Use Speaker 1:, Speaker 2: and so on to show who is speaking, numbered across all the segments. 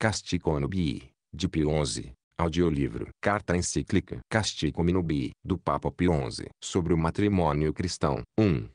Speaker 1: Casticonobi, de Pio XI, audiolivro. Carta encíclica Casticonobi, do Papa Pio XI, sobre o matrimônio cristão. 1.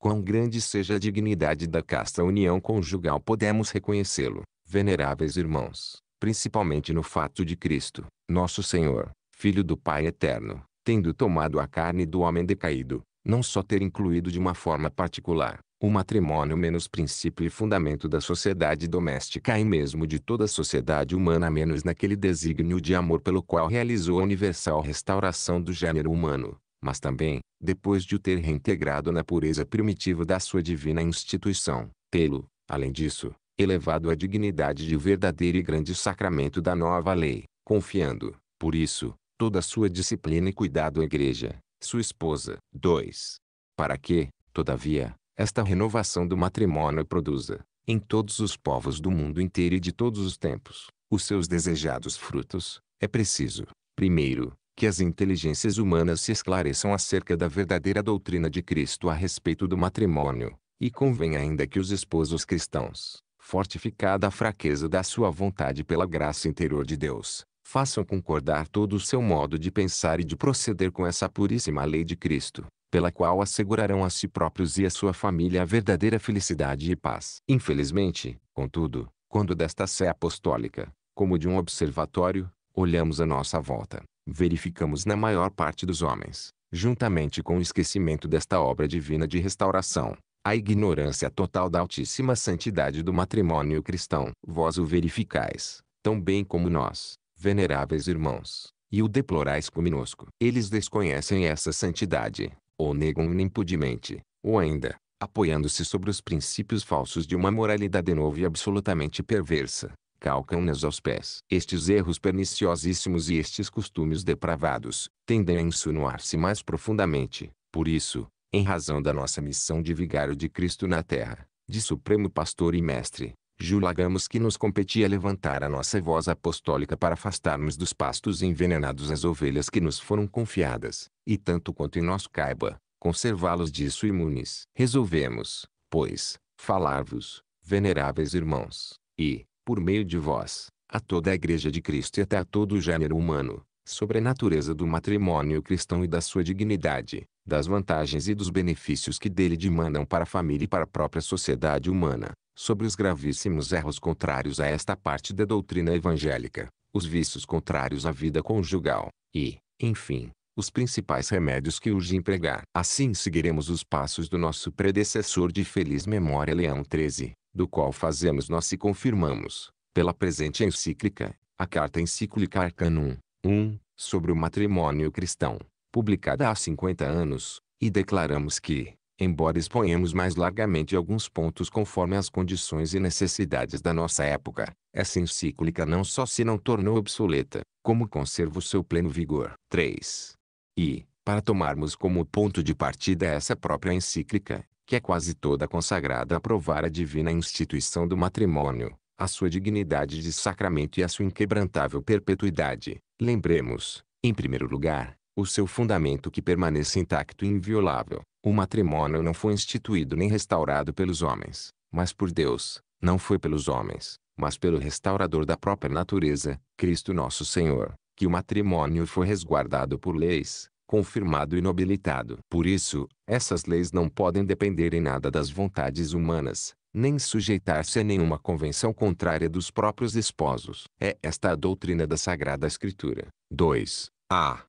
Speaker 1: Quão grande seja a dignidade da casta união conjugal podemos reconhecê-lo, veneráveis irmãos, principalmente no fato de Cristo, nosso Senhor, Filho do Pai Eterno, tendo tomado a carne do homem decaído, não só ter incluído de uma forma particular, o matrimônio menos princípio e fundamento da sociedade doméstica e mesmo de toda a sociedade humana menos naquele desígnio de amor pelo qual realizou a universal restauração do gênero humano, mas também, depois de o ter reintegrado na pureza primitiva da sua divina instituição, tê-lo, além disso, elevado à dignidade de verdadeiro e grande sacramento da nova lei, confiando, por isso, toda a sua disciplina e cuidado à igreja, sua esposa. 2. Para que, todavia, esta renovação do matrimônio produza, em todos os povos do mundo inteiro e de todos os tempos, os seus desejados frutos, é preciso, primeiro, que as inteligências humanas se esclareçam acerca da verdadeira doutrina de Cristo a respeito do matrimônio, e convém ainda que os esposos cristãos, fortificada a fraqueza da sua vontade pela graça interior de Deus, façam concordar todo o seu modo de pensar e de proceder com essa puríssima lei de Cristo, pela qual assegurarão a si próprios e a sua família a verdadeira felicidade e paz. Infelizmente, contudo, quando desta sé apostólica, como de um observatório, olhamos à nossa volta, verificamos na maior parte dos homens, juntamente com o esquecimento desta obra divina de restauração, a ignorância total da altíssima santidade do matrimônio cristão. Vós o verificais, tão bem como nós, veneráveis irmãos, e o deplorais conosco. Eles desconhecem essa santidade, ou negam impudemente, ou ainda, apoiando-se sobre os princípios falsos de uma moralidade nova e absolutamente perversa, calcam-nas aos pés. Estes erros perniciosíssimos e estes costumes depravados, tendem a insinuar-se mais profundamente, por isso, em razão da nossa missão de vigário de Cristo na terra, de supremo pastor e mestre, julgamos que nos competia levantar a nossa voz apostólica para afastarmos dos pastos envenenados as ovelhas que nos foram confiadas, e tanto quanto em nós caiba, conservá-los disso imunes. Resolvemos, pois, falar-vos, veneráveis irmãos, e, por meio de vós, a toda a Igreja de Cristo e até a todo o gênero humano, sobre a natureza do matrimônio cristão e da sua dignidade, das vantagens e dos benefícios que dele demandam para a família e para a própria sociedade humana, sobre os gravíssimos erros contrários a esta parte da doutrina evangélica, os vícios contrários à vida conjugal, e, enfim, os principais remédios que urge empregar. Assim seguiremos os passos do nosso predecessor de feliz memória Leão XIII, do qual fazemos nós e confirmamos, pela presente encíclica, a Carta Encíclica Arcanum, 1, sobre o matrimônio cristão publicada há 50 anos, e declaramos que, embora exponhamos mais largamente alguns pontos conforme as condições e necessidades da nossa época, essa encíclica não só se não tornou obsoleta, como conserva o seu pleno vigor. 3. E, para tomarmos como ponto de partida essa própria encíclica, que é quase toda consagrada a provar a divina instituição do matrimônio, a sua dignidade de sacramento e a sua inquebrantável perpetuidade, lembremos, em primeiro lugar, o seu fundamento que permaneça intacto e inviolável. O matrimônio não foi instituído nem restaurado pelos homens, mas por Deus, não foi pelos homens, mas pelo restaurador da própria natureza, Cristo nosso Senhor, que o matrimônio foi resguardado por leis, confirmado e nobilitado. Por isso, essas leis não podem depender em nada das vontades humanas, nem sujeitar-se a nenhuma convenção contrária dos próprios esposos. É esta a doutrina da Sagrada Escritura. 2. A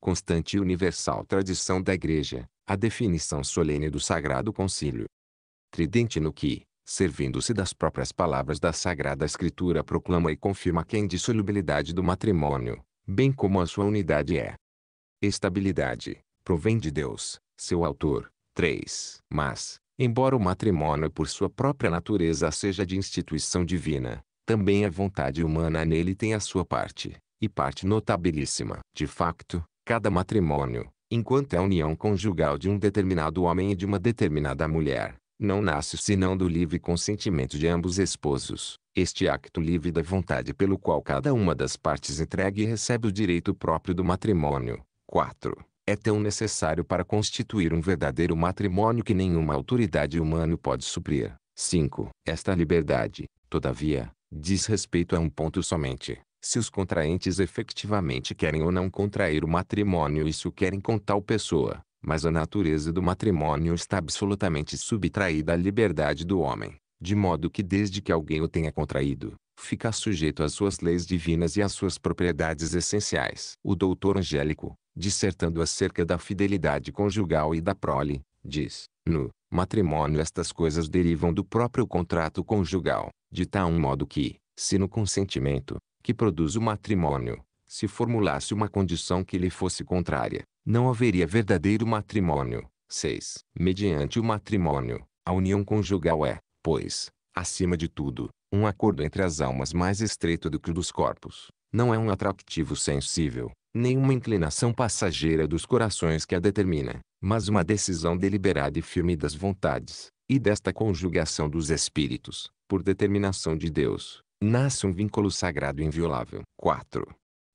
Speaker 1: constante e universal tradição da Igreja, a definição solene do Sagrado Concílio. Tridente no que, servindo-se das próprias palavras da Sagrada Escritura, proclama e confirma que a é indissolubilidade do matrimônio, bem como a sua unidade é. Estabilidade, provém de Deus, seu autor. 3. Mas, embora o matrimônio por sua própria natureza seja de instituição divina, também a vontade humana nele tem a sua parte, e parte notabilíssima. De facto, cada matrimônio, enquanto é a união conjugal de um determinado homem e de uma determinada mulher, não nasce senão do livre consentimento de ambos esposos, este acto livre da vontade pelo qual cada uma das partes entregue e recebe o direito próprio do matrimônio. 4. É tão necessário para constituir um verdadeiro matrimônio que nenhuma autoridade humana pode suprir. 5. Esta liberdade, todavia, diz respeito a um ponto somente, se os contraentes efetivamente querem ou não contrair o matrimônio e se o querem com tal pessoa, mas a natureza do matrimônio está absolutamente subtraída à liberdade do homem, de modo que desde que alguém o tenha contraído, fica sujeito às suas leis divinas e às suas propriedades essenciais. O doutor Angélico, dissertando acerca da fidelidade conjugal e da prole, diz, no matrimônio estas coisas derivam do próprio contrato conjugal, de tal modo que, se no consentimento, que produz o matrimônio. Se formulasse uma condição que lhe fosse contrária, não haveria verdadeiro matrimônio. 6. Mediante o matrimônio, a união conjugal é, pois, acima de tudo, um acordo entre as almas mais estreito do que o dos corpos. Não é um atractivo sensível, nem uma inclinação passageira dos corações que a determina, mas uma decisão deliberada e firme das vontades, e desta conjugação dos espíritos, por determinação de Deus, nasce um vínculo sagrado inviolável. 4.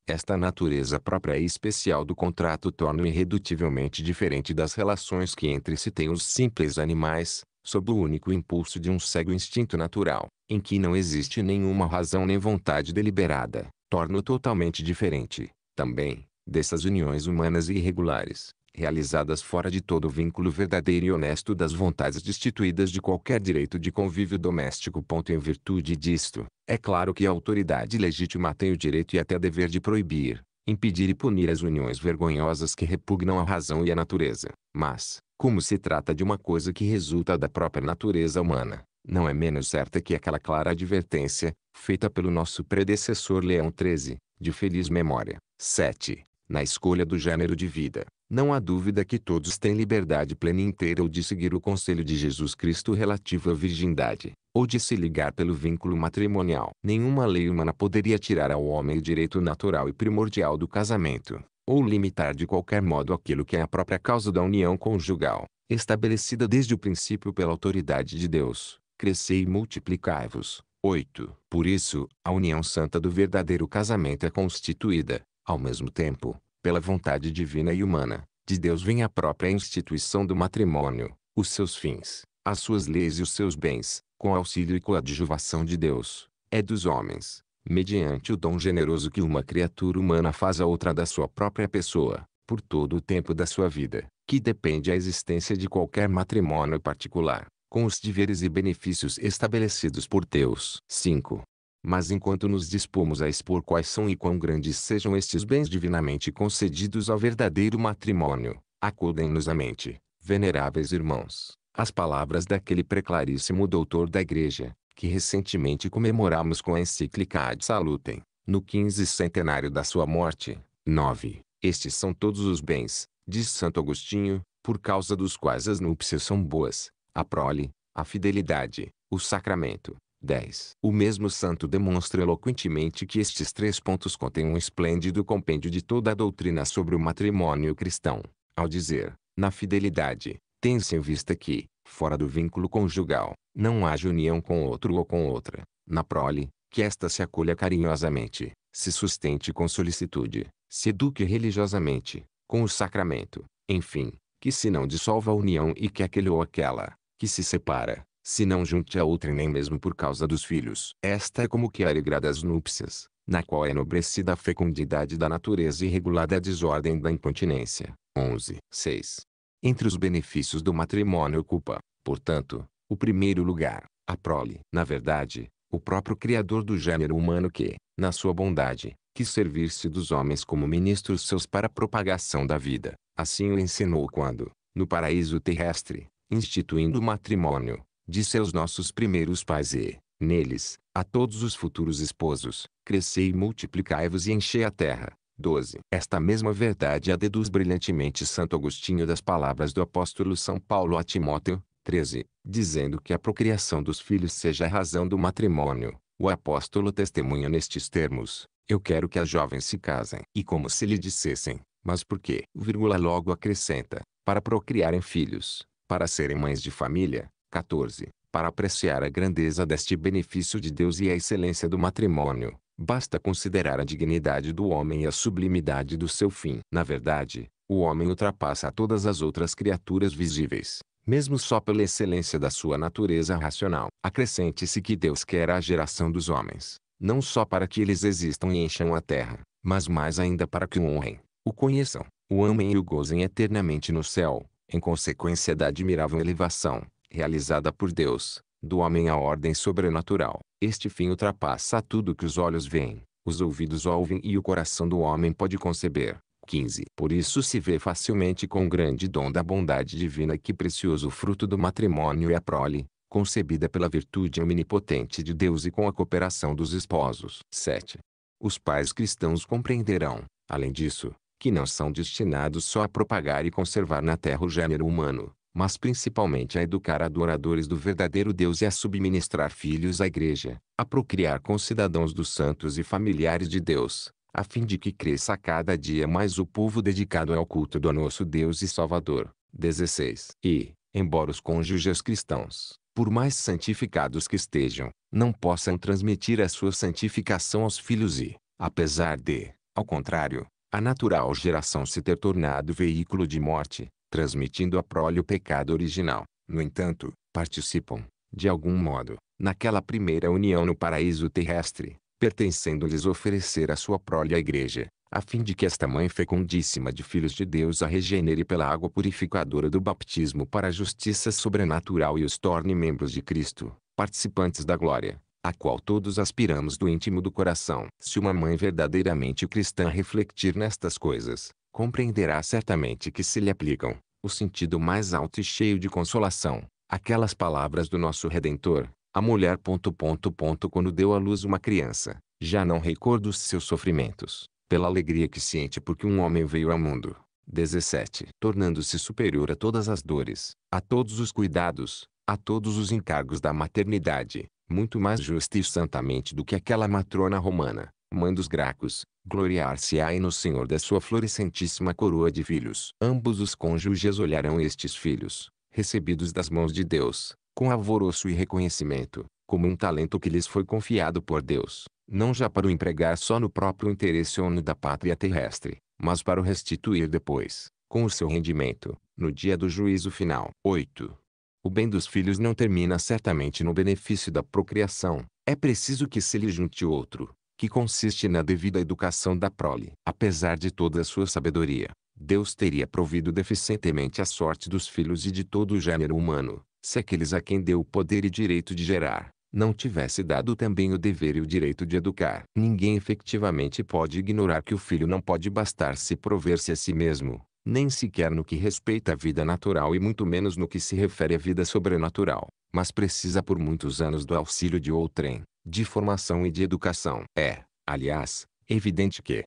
Speaker 1: Esta natureza própria e especial do contrato torna-o irredutivelmente diferente das relações que entre si têm os simples animais, sob o único impulso de um cego instinto natural, em que não existe nenhuma razão nem vontade deliberada, torna-o totalmente diferente, também, dessas uniões humanas irregulares, realizadas fora de todo vínculo verdadeiro e honesto das vontades destituídas de qualquer direito de convívio doméstico. Ponto em virtude disto, é claro que a autoridade legítima tem o direito e até dever de proibir, impedir e punir as uniões vergonhosas que repugnam a razão e a natureza. Mas, como se trata de uma coisa que resulta da própria natureza humana, não é menos certa que aquela clara advertência, feita pelo nosso predecessor Leão XIII, de feliz memória. 7. Na escolha do gênero de vida, não há dúvida que todos têm liberdade plena e inteira ou de seguir o conselho de Jesus Cristo relativo à virgindade, ou de se ligar pelo vínculo matrimonial. Nenhuma lei humana poderia tirar ao homem o direito natural e primordial do casamento, ou limitar de qualquer modo aquilo que é a própria causa da união conjugal, estabelecida desde o princípio pela autoridade de Deus. Crescei e multiplicai-vos. 8. Por isso, a união santa do verdadeiro casamento é constituída, ao mesmo tempo, pela vontade divina e humana, de Deus vem a própria instituição do matrimônio, os seus fins, as suas leis e os seus bens, com auxílio e coadjuvação de Deus, é dos homens, mediante o dom generoso que uma criatura humana faz a outra da sua própria pessoa, por todo o tempo da sua vida, que depende a existência de qualquer matrimônio particular, com os deveres e benefícios estabelecidos por Deus. 5. Mas enquanto nos dispomos a expor quais são e quão grandes sejam estes bens divinamente concedidos ao verdadeiro matrimônio, acudem-nos à mente, veneráveis irmãos, as palavras daquele preclaríssimo doutor da Igreja, que recentemente comemoramos com a encíclica Ad Salutem, no 15 centenário da sua morte. 9. Estes são todos os bens, diz Santo Agostinho, por causa dos quais as núpcias são boas, a prole, a fidelidade, o sacramento, 10. O mesmo santo demonstra eloquentemente que estes três pontos contêm um esplêndido compêndio de toda a doutrina sobre o matrimônio cristão, ao dizer, na fidelidade, tem-se em vista que, fora do vínculo conjugal, não haja união com outro ou com outra, na prole, que esta se acolha carinhosamente, se sustente com solicitude, se eduque religiosamente, com o sacramento, enfim, que se não dissolva a união e que aquele ou aquela, que se separa, se não junte a outra nem mesmo por causa dos filhos. Esta é como que a regra das núpcias, na qual é enobrecida a fecundidade da natureza e regulada a desordem da incontinência. 11. 6. Entre os benefícios do matrimônio ocupa, portanto, o primeiro lugar, a prole. Na verdade, o próprio Criador do gênero humano que, na sua bondade, quis servir-se dos homens como ministros seus para a propagação da vida. Assim o ensinou quando, no paraíso terrestre, instituindo o matrimônio, disse aos nossos primeiros pais e, neles, a todos os futuros esposos, crescei e multiplicai-vos e enchei a terra. 12. Esta mesma verdade a deduz brilhantemente Santo Agostinho das palavras do apóstolo São Paulo a Timóteo, 13, dizendo que a procriação dos filhos seja a razão do matrimônio. O apóstolo testemunha nestes termos, eu quero que as jovens se casem. E como se lhe dissessem, mas por quê? Vírgula logo acrescenta, para procriarem filhos, para serem mães de família, 14. Para apreciar a grandeza deste benefício de Deus e a excelência do matrimônio, basta considerar a dignidade do homem e a sublimidade do seu fim. Na verdade, o homem ultrapassa todas as outras criaturas visíveis, mesmo só pela excelência da sua natureza racional. Acrescente-se que Deus quer a geração dos homens, não só para que eles existam e encham a terra, mas mais ainda para que o honrem, o conheçam, o amem e o gozem eternamente no céu, em consequência da admirável elevação realizada por Deus, do homem à ordem sobrenatural. Este fim ultrapassa tudo que os olhos veem, os ouvidos ouvem e o coração do homem pode conceber. 15. Por isso se vê facilmente com o grande dom da bondade divina que precioso fruto do matrimônio é a prole, concebida pela virtude omnipotente de Deus e com a cooperação dos esposos. 7. Os pais cristãos compreenderão, além disso, que não são destinados só a propagar e conservar na terra o gênero humano, mas principalmente a educar adoradores do verdadeiro Deus e a subministrar filhos à igreja, a procriar com cidadãos dos santos e familiares de Deus, a fim de que cresça cada dia mais o povo dedicado ao culto do nosso Deus e Salvador. 16. E, embora os cônjuges cristãos, por mais santificados que estejam, não possam transmitir a sua santificação aos filhos e, apesar de, ao contrário, a natural geração se ter tornado veículo de morte, transmitindo a prole o pecado original. No entanto, participam, de algum modo, naquela primeira união no paraíso terrestre, pertencendo-lhes oferecer a sua prole à igreja, a fim de que esta mãe fecundíssima de filhos de Deus a regenere pela água purificadora do baptismo para a justiça sobrenatural e os torne membros de Cristo, participantes da glória, a qual todos aspiramos do íntimo do coração. Se uma mãe verdadeiramente cristã refletir nestas coisas, compreenderá certamente que se lhe aplicam, o sentido mais alto e cheio de consolação, aquelas palavras do nosso Redentor, a mulher ponto ponto ponto quando deu à luz uma criança, já não recordo os seus sofrimentos, pela alegria que sente porque um homem veio ao mundo. 17. Tornando-se superior a todas as dores, a todos os cuidados, a todos os encargos da maternidade, muito mais justa e santamente do que aquela matrona romana, mãe dos Gracos, gloriar-se-á no Senhor da sua florescentíssima coroa de filhos. Ambos os cônjuges olharão estes filhos, recebidos das mãos de Deus, com alvoroço e reconhecimento, como um talento que lhes foi confiado por Deus, não já para o empregar só no próprio interesse ou no da pátria terrestre, mas para o restituir depois, com o seu rendimento, no dia do juízo final. 8. O bem dos filhos não termina certamente no benefício da procriação, é preciso que se lhe junte outro, que consiste na devida educação da prole. Apesar de toda a sua sabedoria, Deus teria provido deficientemente a sorte dos filhos e de todo o gênero humano, se aqueles a quem deu o poder e direito de gerar, não tivesse dado também o dever e o direito de educar. Ninguém efetivamente pode ignorar que o filho não pode bastar-se prover-se a si mesmo, nem sequer no que respeita à vida natural e muito menos no que se refere à vida sobrenatural, mas precisa por muitos anos do auxílio de outrem de formação e de educação. É, aliás, evidente que,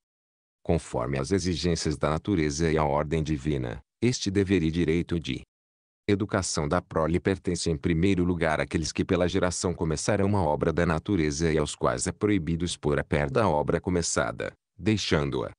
Speaker 1: conforme as exigências da natureza e a ordem divina, este dever e direito de educação da prole pertence em primeiro lugar àqueles que pela geração começaram uma obra da natureza e aos quais é proibido expor a perda a obra começada, deixando-a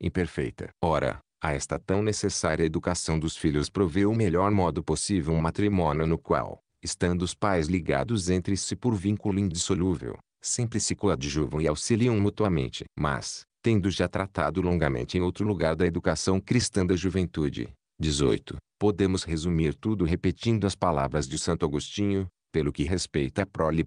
Speaker 1: imperfeita. Ora, a esta tão necessária educação dos filhos provê o melhor modo possível um matrimônio no qual, estando os pais ligados entre si por vínculo indissolúvel, sempre se coadjuvam e auxiliam mutuamente. Mas, tendo já tratado longamente em outro lugar da educação cristã da juventude, 18, podemos resumir tudo repetindo as palavras de Santo Agostinho, pelo que respeita a prole.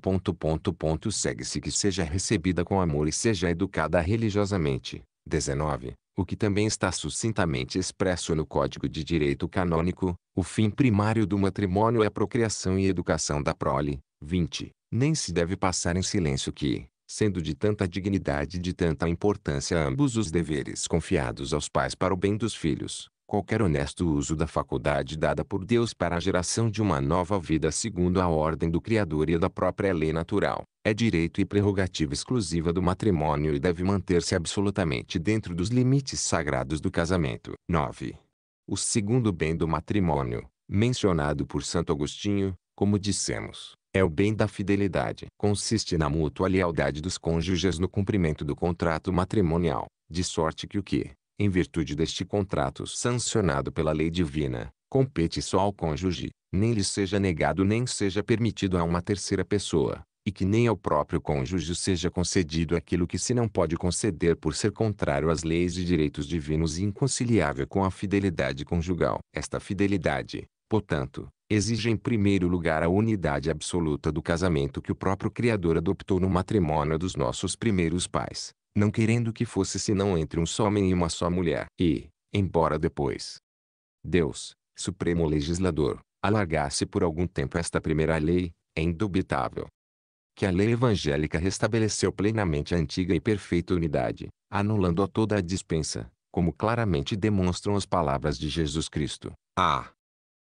Speaker 1: Segue-se que seja recebida com amor e seja educada religiosamente. 19 o que também está sucintamente expresso no Código de Direito Canônico, o fim primário do matrimônio é a procriação e educação da prole. 20. Nem se deve passar em silêncio que, sendo de tanta dignidade e de tanta importância ambos os deveres confiados aos pais para o bem dos filhos, qualquer honesto uso da faculdade dada por Deus para a geração de uma nova vida segundo a ordem do Criador e da própria lei natural, é direito e prerrogativa exclusiva do matrimônio e deve manter-se absolutamente dentro dos limites sagrados do casamento. 9. O segundo bem do matrimônio, mencionado por Santo Agostinho, como dissemos, é o bem da fidelidade. Consiste na lealdade dos cônjuges no cumprimento do contrato matrimonial, de sorte que o que em virtude deste contrato sancionado pela lei divina, compete só ao cônjuge, nem lhe seja negado nem seja permitido a uma terceira pessoa, e que nem ao próprio cônjuge seja concedido aquilo que se não pode conceder por ser contrário às leis e direitos divinos e inconciliável com a fidelidade conjugal. Esta fidelidade, portanto, exige em primeiro lugar a unidade absoluta do casamento que o próprio Criador adoptou no matrimônio dos nossos primeiros pais não querendo que fosse senão entre um só homem e uma só mulher. E, embora depois Deus, Supremo Legislador, alargasse por algum tempo esta primeira lei, é indubitável que a lei evangélica restabeleceu plenamente a antiga e perfeita unidade, anulando a toda a dispensa, como claramente demonstram as palavras de Jesus Cristo. A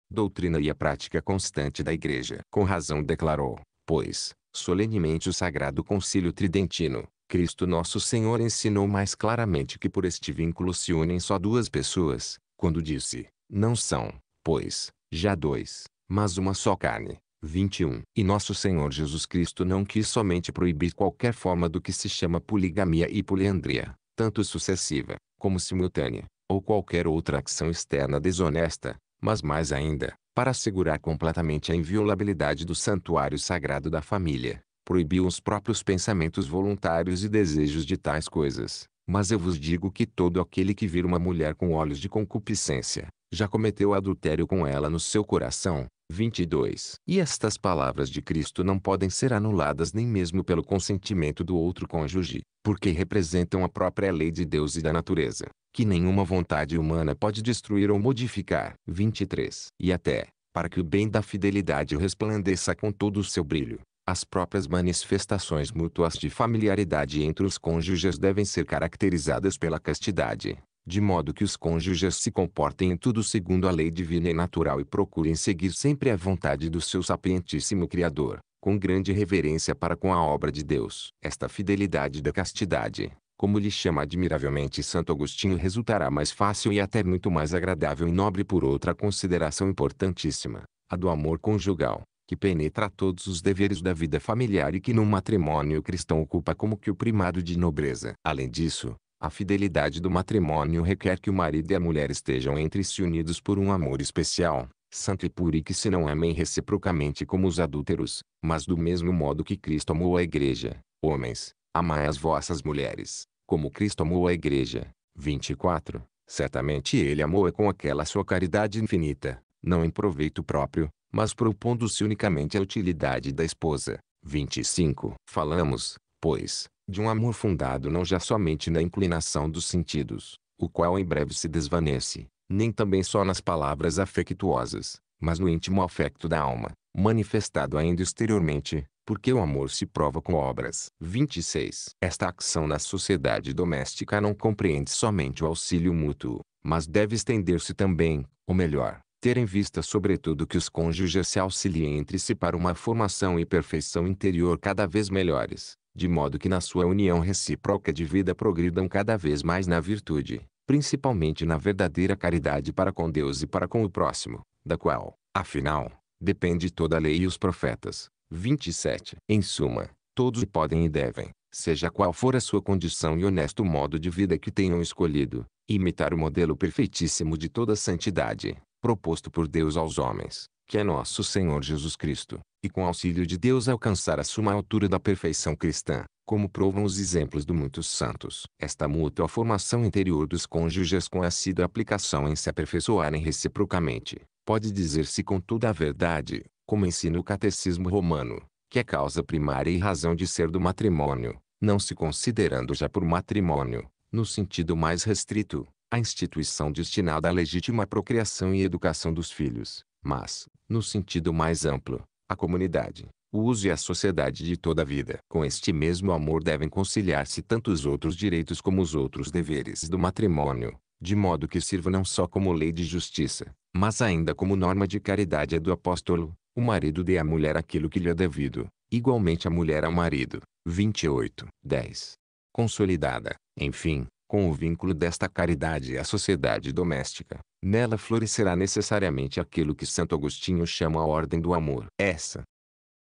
Speaker 1: doutrina e a prática constante da Igreja. Com razão declarou, pois, solenemente o Sagrado Concílio Tridentino, Cristo nosso Senhor ensinou mais claramente que por este vínculo se unem só duas pessoas, quando disse, não são, pois, já dois, mas uma só carne. 21. E nosso Senhor Jesus Cristo não quis somente proibir qualquer forma do que se chama poligamia e poliandria, tanto sucessiva, como simultânea, ou qualquer outra ação externa desonesta, mas mais ainda, para assegurar completamente a inviolabilidade do santuário sagrado da família, proibiu os próprios pensamentos voluntários e desejos de tais coisas. Mas eu vos digo que todo aquele que vira uma mulher com olhos de concupiscência, já cometeu adultério com ela no seu coração. 22. E estas palavras de Cristo não podem ser anuladas nem mesmo pelo consentimento do outro cônjuge, porque representam a própria lei de Deus e da natureza, que nenhuma vontade humana pode destruir ou modificar. 23. E até, para que o bem da fidelidade resplandeça com todo o seu brilho, as próprias manifestações mútuas de familiaridade entre os cônjuges devem ser caracterizadas pela castidade, de modo que os cônjuges se comportem em tudo segundo a lei divina e natural e procurem seguir sempre a vontade do seu sapientíssimo Criador, com grande reverência para com a obra de Deus. Esta fidelidade da castidade, como lhe chama admiravelmente Santo Agostinho, resultará mais fácil e até muito mais agradável e nobre por outra consideração importantíssima, a do amor conjugal que penetra todos os deveres da vida familiar e que no matrimônio cristão ocupa como que o primado de nobreza. Além disso, a fidelidade do matrimônio requer que o marido e a mulher estejam entre si unidos por um amor especial, santo e puro e que se não amem reciprocamente como os adúlteros, mas do mesmo modo que Cristo amou a igreja. Homens, amai as vossas mulheres, como Cristo amou a igreja. 24. Certamente ele amou-a com aquela sua caridade infinita, não em proveito próprio, mas propondo-se unicamente a utilidade da esposa. 25. Falamos, pois, de um amor fundado não já somente na inclinação dos sentidos, o qual em breve se desvanece, nem também só nas palavras afectuosas, mas no íntimo afecto da alma, manifestado ainda exteriormente, porque o amor se prova com obras. 26. Esta ação na sociedade doméstica não compreende somente o auxílio mútuo, mas deve estender-se também, ou melhor, ter em vista sobretudo que os cônjuges se auxiliem entre si para uma formação e perfeição interior cada vez melhores, de modo que na sua união recíproca de vida progridam cada vez mais na virtude, principalmente na verdadeira caridade para com Deus e para com o próximo, da qual, afinal, depende toda a lei e os profetas. 27. Em suma, todos podem e devem, seja qual for a sua condição e honesto modo de vida que tenham escolhido, imitar o modelo perfeitíssimo de toda santidade, proposto por Deus aos homens, que é nosso Senhor Jesus Cristo, e com auxílio de Deus alcançar a suma altura da perfeição cristã, como provam os exemplos de muitos santos. Esta mútua formação interior dos cônjuges com a sido aplicação em se aperfeiçoarem reciprocamente, pode dizer-se com toda a verdade, como ensina o catecismo romano, que é causa primária e razão de ser do matrimônio, não se considerando já por matrimônio, no sentido mais restrito, a instituição destinada à legítima procriação e educação dos filhos, mas, no sentido mais amplo, a comunidade, o uso e a sociedade de toda a vida. Com este mesmo amor devem conciliar-se tanto os outros direitos como os outros deveres do matrimônio, de modo que sirva não só como lei de justiça, mas ainda como norma de caridade do apóstolo, o marido dê à mulher aquilo que lhe é devido, igualmente a mulher ao marido. 28. 10. Consolidada, enfim, com o vínculo desta caridade à sociedade doméstica, nela florescerá necessariamente aquilo que Santo Agostinho chama a ordem do amor. Essa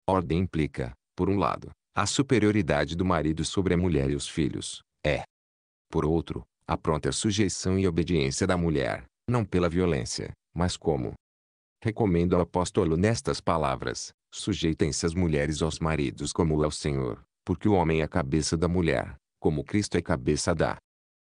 Speaker 1: ordem implica, por um lado, a superioridade do marido sobre a mulher e os filhos, é, por outro, a pronta sujeição e obediência da mulher, não pela violência, mas como. Recomendo ao apóstolo nestas palavras: sujeitem-se as mulheres aos maridos como ao é Senhor, porque o homem é a cabeça da mulher, como Cristo é cabeça da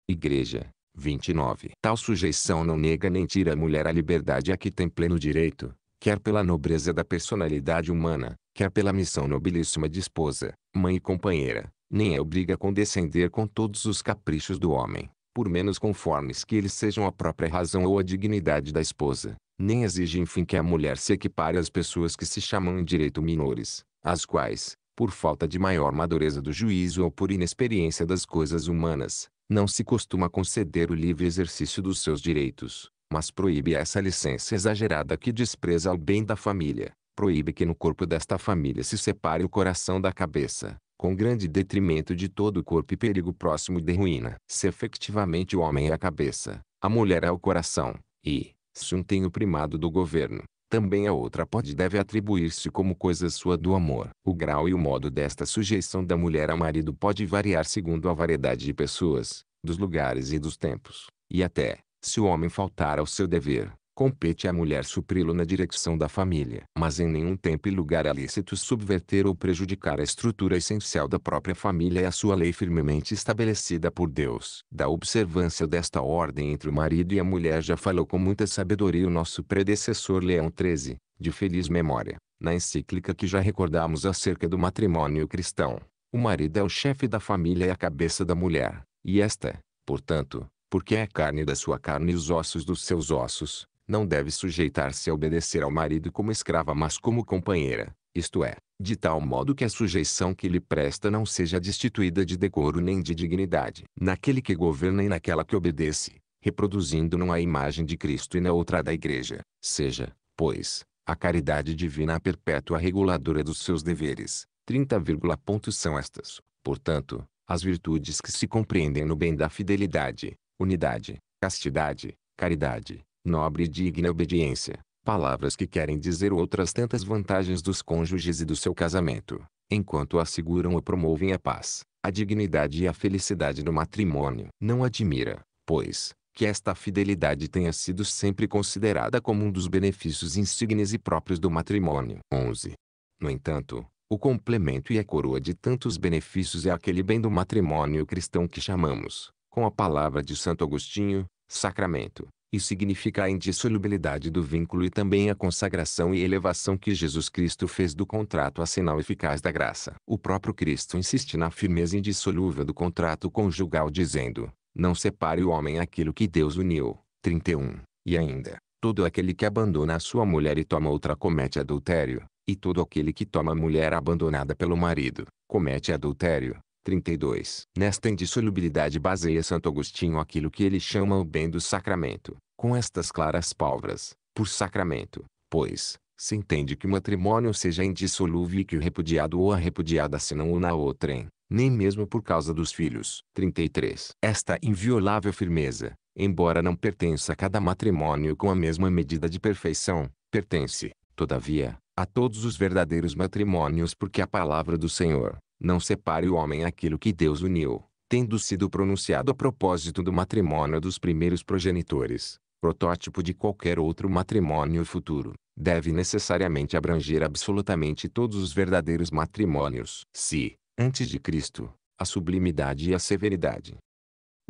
Speaker 1: Igreja. 29. Tal sujeição não nega nem tira à mulher a liberdade a que tem pleno direito, quer pela nobreza da personalidade humana, quer pela missão nobilíssima de esposa, mãe e companheira, nem é obriga a condescender com todos os caprichos do homem, por menos conformes que eles sejam à própria razão ou à dignidade da esposa, nem exige enfim que a mulher se equipare às pessoas que se chamam em direito minores, as quais, por falta de maior madureza do juízo ou por inexperiência das coisas humanas, não se costuma conceder o livre exercício dos seus direitos, mas proíbe essa licença exagerada que despreza o bem da família, proíbe que no corpo desta família se separe o coração da cabeça, com grande detrimento de todo o corpo e perigo próximo de ruína. Se efetivamente o homem é a cabeça, a mulher é o coração, e, se um tem o primado do governo, também a outra pode e deve atribuir-se como coisa sua do amor. O grau e o modo desta sujeição da mulher ao marido pode variar segundo a variedade de pessoas, dos lugares e dos tempos, e até, se o homem faltar ao seu dever, Compete à mulher supri-lo na direção da família. Mas em nenhum tempo e lugar é lícito subverter ou prejudicar a estrutura essencial da própria família e a sua lei firmemente estabelecida por Deus. Da observância desta ordem entre o marido e a mulher já falou com muita sabedoria o nosso predecessor Leão XIII, de feliz memória, na encíclica que já recordamos acerca do matrimônio cristão. O marido é o chefe da família e a cabeça da mulher, e esta, portanto, porque é a carne da sua carne e os ossos dos seus ossos, não deve sujeitar-se a obedecer ao marido como escrava mas como companheira, isto é, de tal modo que a sujeição que lhe presta não seja destituída de decoro nem de dignidade. Naquele que governa e naquela que obedece, reproduzindo não a imagem de Cristo e na outra a da Igreja, seja, pois, a caridade divina a perpétua reguladora dos seus deveres. 30, pontos são estas, portanto, as virtudes que se compreendem no bem da fidelidade, unidade, castidade, caridade, nobre e digna obediência, palavras que querem dizer outras tantas vantagens dos cônjuges e do seu casamento, enquanto asseguram ou promovem a paz, a dignidade e a felicidade do matrimônio. Não admira, pois, que esta fidelidade tenha sido sempre considerada como um dos benefícios insignes e próprios do matrimônio. 11. No entanto, o complemento e a coroa de tantos benefícios é aquele bem do matrimônio cristão que chamamos, com a palavra de Santo Agostinho, sacramento, e significa a indissolubilidade do vínculo e também a consagração e elevação que Jesus Cristo fez do contrato a sinal eficaz da graça. O próprio Cristo insiste na firmeza indissolúvel do contrato conjugal dizendo, não separe o homem aquilo que Deus uniu. 31. E ainda, todo aquele que abandona a sua mulher e toma outra comete adultério, e todo aquele que toma a mulher abandonada pelo marido, comete adultério. 32. Nesta indissolubilidade baseia Santo Agostinho aquilo que ele chama o bem do sacramento, com estas claras palavras, por sacramento, pois, se entende que o matrimônio seja indissolúvel e que o repudiado ou a repudiada se não una a outrem, nem mesmo por causa dos filhos. 33. Esta inviolável firmeza, embora não pertença a cada matrimônio com a mesma medida de perfeição, pertence, todavia, a todos os verdadeiros matrimônios porque a palavra do Senhor, não separe o homem aquilo que Deus uniu, tendo sido pronunciado a propósito do matrimônio dos primeiros progenitores, protótipo de qualquer outro matrimônio futuro, deve necessariamente abranger absolutamente todos os verdadeiros matrimônios. Se, antes de Cristo, a sublimidade e a severidade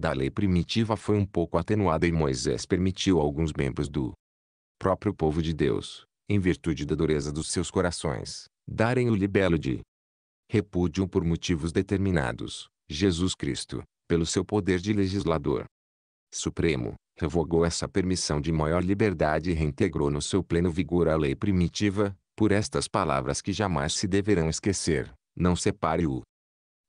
Speaker 1: da lei primitiva foi um pouco atenuada e Moisés permitiu a alguns membros do próprio povo de Deus, em virtude da dureza dos seus corações, darem o libelo de repúdio por motivos determinados, Jesus Cristo, pelo seu poder de legislador supremo, revogou essa permissão de maior liberdade e reintegrou no seu pleno vigor a lei primitiva, por estas palavras que jamais se deverão esquecer, não separe o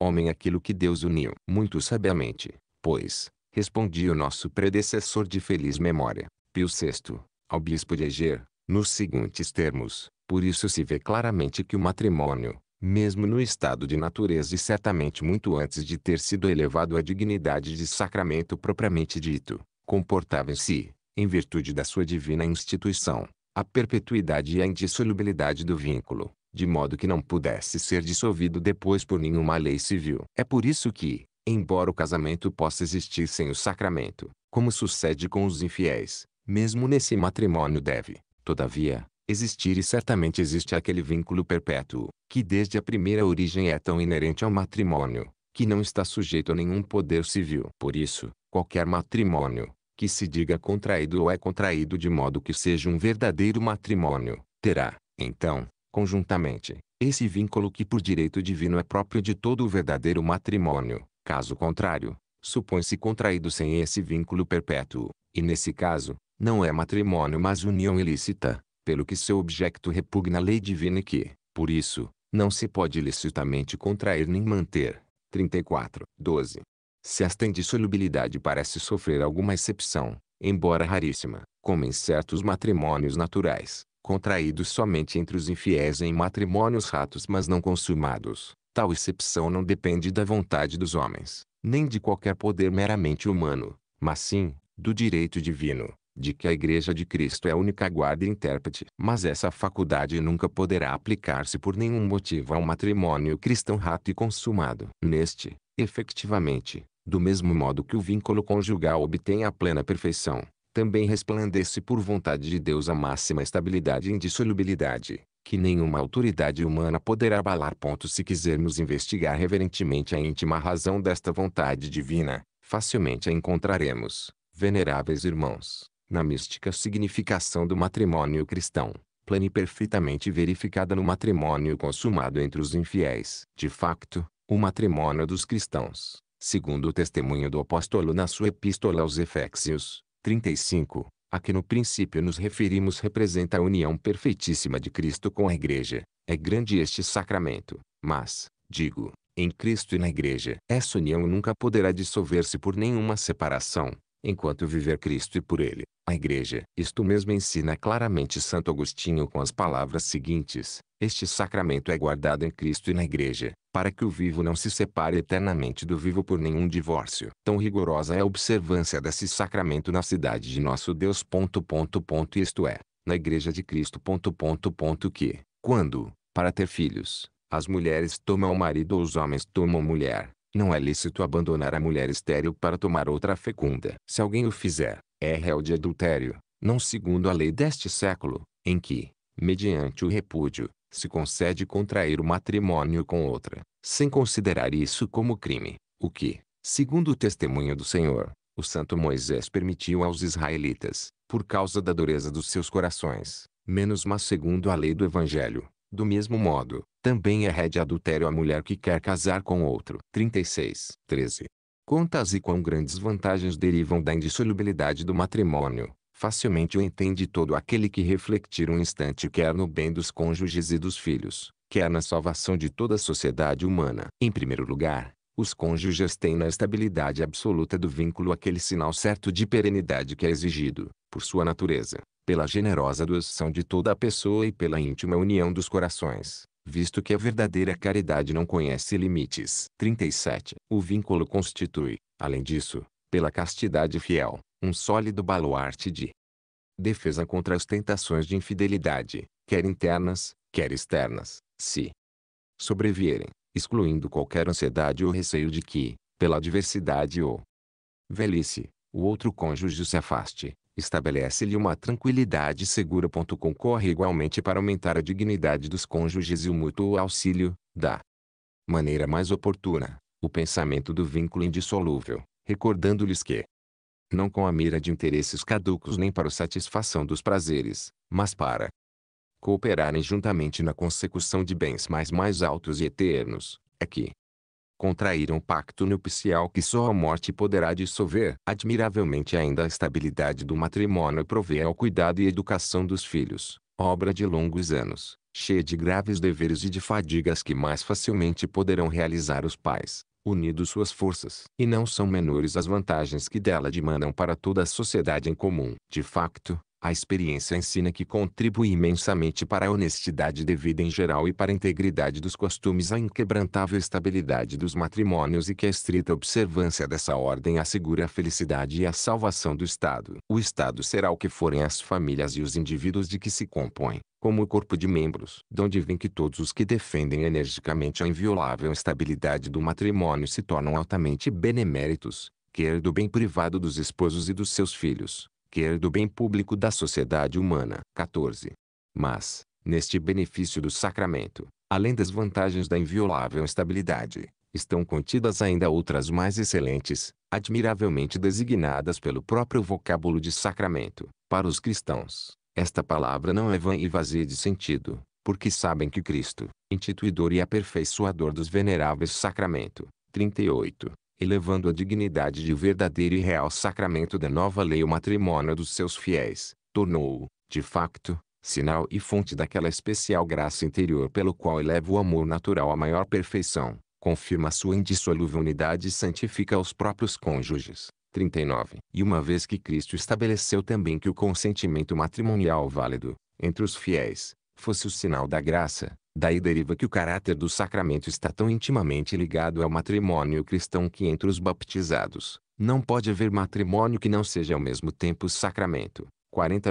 Speaker 1: homem aquilo que Deus uniu. Muito sabiamente, pois, respondia o nosso predecessor de feliz memória, Pio VI, ao bispo de Eger, nos seguintes termos, por isso se vê claramente que o matrimônio, mesmo no estado de natureza e certamente muito antes de ter sido elevado à dignidade de sacramento propriamente dito, comportava-se, em virtude da sua divina instituição, a perpetuidade e a indissolubilidade do vínculo, de modo que não pudesse ser dissolvido depois por nenhuma lei civil. É por isso que, embora o casamento possa existir sem o sacramento, como sucede com os infiéis, mesmo nesse matrimônio deve, todavia, existir e certamente existe aquele vínculo perpétuo, que desde a primeira origem é tão inerente ao matrimônio, que não está sujeito a nenhum poder civil. Por isso, qualquer matrimônio, que se diga contraído ou é contraído de modo que seja um verdadeiro matrimônio, terá, então, conjuntamente, esse vínculo que por direito divino é próprio de todo o verdadeiro matrimônio. Caso contrário, supõe-se contraído sem esse vínculo perpétuo, e nesse caso, não é matrimônio mas união ilícita, pelo que seu objeto repugna a lei divina e que, por isso, não se pode ilicitamente contrair nem manter. 34, 12. Se esta indissolubilidade parece sofrer alguma excepção, embora raríssima, como em certos matrimônios naturais, contraídos somente entre os infiéis em matrimônios ratos mas não consumados, tal excepção não depende da vontade dos homens, nem de qualquer poder meramente humano, mas sim, do direito divino, de que a Igreja de Cristo é a única guarda e intérprete. Mas essa faculdade nunca poderá aplicar-se por nenhum motivo ao matrimônio cristão rato e consumado. Neste, efectivamente, do mesmo modo que o vínculo conjugal obtém a plena perfeição, também resplandece por vontade de Deus a máxima estabilidade e indissolubilidade, que nenhuma autoridade humana poderá abalar. Ponto se quisermos investigar reverentemente a íntima razão desta vontade divina, facilmente a encontraremos, veneráveis irmãos na mística significação do matrimônio cristão, plane perfeitamente verificada no matrimônio consumado entre os infiéis. De facto, o matrimônio dos cristãos, segundo o testemunho do apóstolo na sua epístola aos Efésios, 35, a que no princípio nos referimos representa a união perfeitíssima de Cristo com a Igreja. É grande este sacramento, mas, digo, em Cristo e na Igreja. Essa união nunca poderá dissolver-se por nenhuma separação, enquanto viver Cristo e por ele, a Igreja. Isto mesmo ensina claramente Santo Agostinho com as palavras seguintes: Este sacramento é guardado em Cristo e na Igreja, para que o vivo não se separe eternamente do vivo por nenhum divórcio. Tão rigorosa é a observância desse sacramento na cidade de nosso Deus. Ponto, ponto, ponto, isto é, na Igreja de Cristo. Ponto, ponto, ponto, que, quando, para ter filhos, as mulheres tomam o marido ou os homens tomam mulher, não é lícito abandonar a mulher estéril para tomar outra fecunda. Se alguém o fizer, é réu de adultério, não segundo a lei deste século, em que, mediante o repúdio, se concede contrair o matrimônio com outra, sem considerar isso como crime, o que, segundo o testemunho do Senhor, o santo Moisés permitiu aos israelitas, por causa da dureza dos seus corações, menos mas segundo a lei do Evangelho. Do mesmo modo, também é ré adultério a mulher que quer casar com outro. 36. 13. Quantas e quão grandes vantagens derivam da indissolubilidade do matrimônio, facilmente o entende todo aquele que refletir um instante quer no bem dos cônjuges e dos filhos, quer na salvação de toda a sociedade humana. Em primeiro lugar, os cônjuges têm na estabilidade absoluta do vínculo aquele sinal certo de perenidade que é exigido, por sua natureza, pela generosa doação de toda a pessoa e pela íntima união dos corações visto que a verdadeira caridade não conhece limites. 37. O vínculo constitui, além disso, pela castidade fiel, um sólido baluarte de defesa contra as tentações de infidelidade, quer internas, quer externas, se sobrevierem, excluindo qualquer ansiedade ou receio de que, pela adversidade ou velhice, o outro cônjuge se afaste, estabelece-lhe uma tranquilidade segura. Concorre igualmente para aumentar a dignidade dos cônjuges e o mútuo auxílio, da maneira mais oportuna, o pensamento do vínculo indissolúvel, recordando-lhes que, não com a mira de interesses caducos nem para a satisfação dos prazeres, mas para cooperarem juntamente na consecução de bens mais mais altos e eternos, é que, contraíram um pacto nupcial que só a morte poderá dissolver. Admiravelmente ainda a estabilidade do matrimônio provê ao cuidado e educação dos filhos, obra de longos anos, cheia de graves deveres e de fadigas que mais facilmente poderão realizar os pais, unidos suas forças. E não são menores as vantagens que dela demandam para toda a sociedade em comum. De facto, a experiência ensina que contribui imensamente para a honestidade devida em geral e para a integridade dos costumes, a inquebrantável estabilidade dos matrimônios e que a estrita observância dessa ordem assegura a felicidade e a salvação do Estado. O Estado será o que forem as famílias e os indivíduos de que se compõem, como o corpo de membros, de onde vem que todos os que defendem energicamente a inviolável estabilidade do matrimônio se tornam altamente beneméritos, quer do bem privado dos esposos e dos seus filhos, do bem público da sociedade humana. 14. Mas, neste benefício do sacramento, além das vantagens da inviolável estabilidade, estão contidas ainda outras mais excelentes, admiravelmente designadas pelo próprio vocábulo de sacramento. Para os cristãos, esta palavra não é vã e vazia de sentido, porque sabem que Cristo, instituidor e aperfeiçoador dos veneráveis sacramento, 38, elevando a dignidade de verdadeiro e real sacramento da nova lei o matrimônio dos seus fiéis, tornou-o, de facto, sinal e fonte daquela especial graça interior pelo qual eleva o amor natural à maior perfeição, confirma sua indissolúvel unidade e santifica os próprios cônjuges. 39. E uma vez que Cristo estabeleceu também que o consentimento matrimonial válido, entre os fiéis, fosse o sinal da graça, Daí deriva que o caráter do sacramento está tão intimamente ligado ao matrimônio cristão que entre os baptizados, não pode haver matrimônio que não seja ao mesmo tempo sacramento. 40,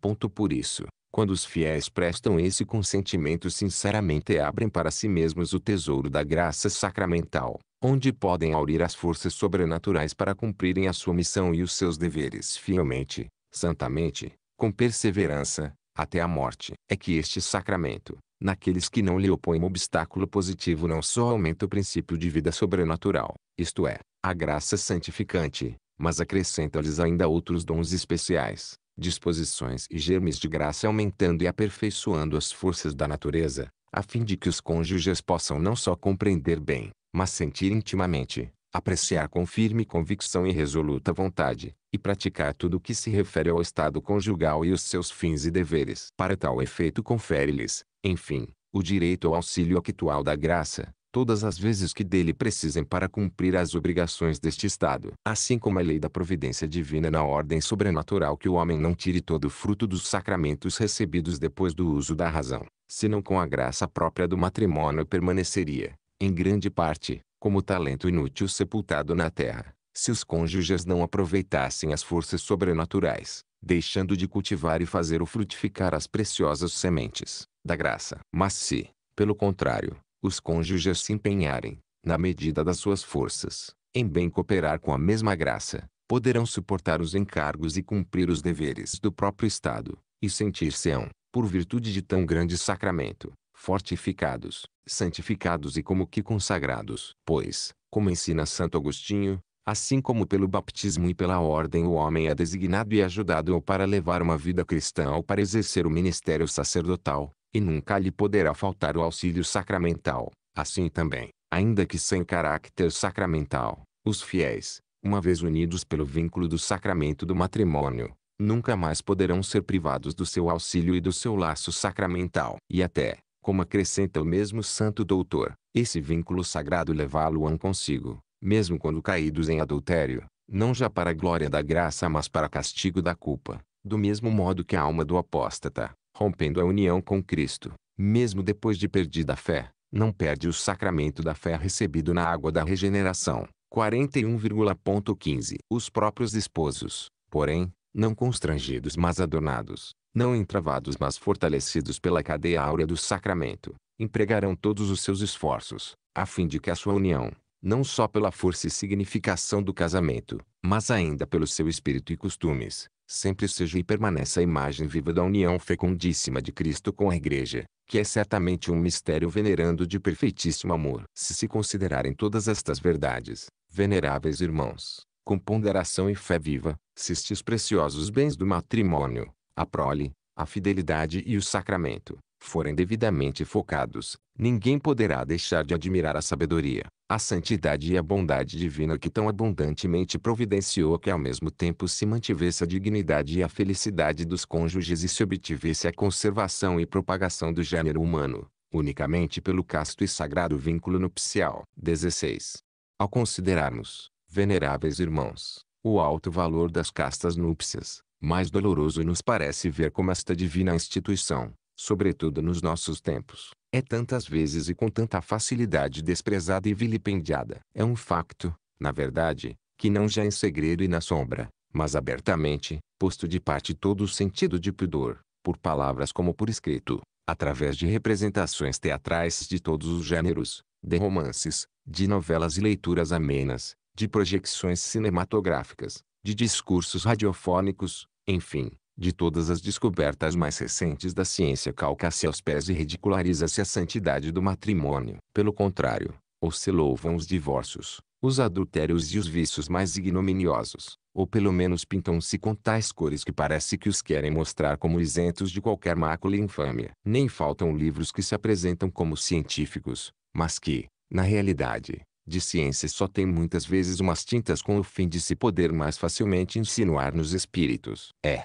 Speaker 1: ponto por isso, quando os fiéis prestam esse consentimento sinceramente e abrem para si mesmos o tesouro da graça sacramental, onde podem aurir as forças sobrenaturais para cumprirem a sua missão e os seus deveres fielmente, santamente, com perseverança, até a morte. É que este sacramento, naqueles que não lhe opõem um obstáculo positivo não só aumenta o princípio de vida sobrenatural, isto é, a graça santificante, mas acrescenta-lhes ainda outros dons especiais, disposições e germes de graça aumentando e aperfeiçoando as forças da natureza, a fim de que os cônjuges possam não só compreender bem, mas sentir intimamente, apreciar com firme convicção e resoluta vontade, e praticar tudo o que se refere ao estado conjugal e os seus fins e deveres. Para tal efeito confere-lhes, enfim, o direito ao auxílio actual da graça, todas as vezes que dele precisem para cumprir as obrigações deste estado. Assim como a lei da providência divina na ordem sobrenatural que o homem não tire todo o fruto dos sacramentos recebidos depois do uso da razão, senão com a graça própria do matrimônio permaneceria, em grande parte, como talento inútil sepultado na terra, se os cônjuges não aproveitassem as forças sobrenaturais, deixando de cultivar e fazer o frutificar as preciosas sementes da graça. Mas se, pelo contrário, os cônjuges se empenharem, na medida das suas forças, em bem cooperar com a mesma graça, poderão suportar os encargos e cumprir os deveres do próprio Estado, e sentir-se-ão, por virtude de tão grande sacramento, fortificados, santificados e como que consagrados. Pois, como ensina Santo Agostinho, assim como pelo baptismo e pela ordem o homem é designado e ajudado ou para levar uma vida cristã ou para exercer o ministério sacerdotal, e nunca lhe poderá faltar o auxílio sacramental. Assim também, ainda que sem caráter sacramental, os fiéis, uma vez unidos pelo vínculo do sacramento do matrimônio, nunca mais poderão ser privados do seu auxílio e do seu laço sacramental. E até, como acrescenta o mesmo santo doutor, esse vínculo sagrado levá-lo-ão consigo, mesmo quando caídos em adultério, não já para a glória da graça mas para castigo da culpa, do mesmo modo que a alma do apóstata, rompendo a união com Cristo, mesmo depois de perdida a fé, não perde o sacramento da fé recebido na água da regeneração. 41,15 Os próprios esposos, porém, não constrangidos mas adornados, não entravados mas fortalecidos pela cadeia áurea do sacramento, empregarão todos os seus esforços, a fim de que a sua união, não só pela força e significação do casamento, mas ainda pelo seu espírito e costumes, sempre seja e permaneça a imagem viva da união fecundíssima de Cristo com a Igreja, que é certamente um mistério venerando de perfeitíssimo amor. Se se considerarem todas estas verdades, veneráveis irmãos, com ponderação e fé viva, se estes preciosos bens do matrimônio, a prole, a fidelidade e o sacramento, forem devidamente focados, ninguém poderá deixar de admirar a sabedoria, a santidade e a bondade divina que tão abundantemente providenciou que ao mesmo tempo se mantivesse a dignidade e a felicidade dos cônjuges e se obtivesse a conservação e propagação do gênero humano, unicamente pelo casto e sagrado vínculo nupcial. 16. Ao considerarmos, veneráveis irmãos, o alto valor das castas núpcias, mais doloroso nos parece ver como esta divina instituição, sobretudo nos nossos tempos, é tantas vezes e com tanta facilidade desprezada e vilipendiada. É um facto, na verdade, que não já em é segredo e na sombra, mas abertamente, posto de parte todo o sentido de pudor, por palavras como por escrito, através de representações teatrais de todos os gêneros, de romances, de novelas e leituras amenas, de projeções cinematográficas, de discursos radiofônicos, enfim, de todas as descobertas mais recentes da ciência calca-se aos pés e ridiculariza-se a santidade do matrimônio. Pelo contrário, ou se louvam os divórcios, os adultérios e os vícios mais ignominiosos, ou pelo menos pintam-se com tais cores que parece que os querem mostrar como isentos de qualquer mácula e infâmia. Nem faltam livros que se apresentam como científicos, mas que, na realidade, de ciência só tem muitas vezes umas tintas com o fim de se poder mais facilmente insinuar nos espíritos. É.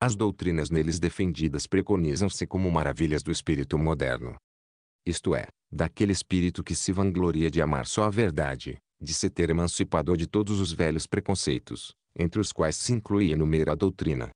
Speaker 1: As doutrinas neles defendidas preconizam-se como maravilhas do espírito moderno. Isto é, daquele espírito que se vangloria de amar só a verdade, de se ter emancipado de todos os velhos preconceitos, entre os quais se inclui e enumera a doutrina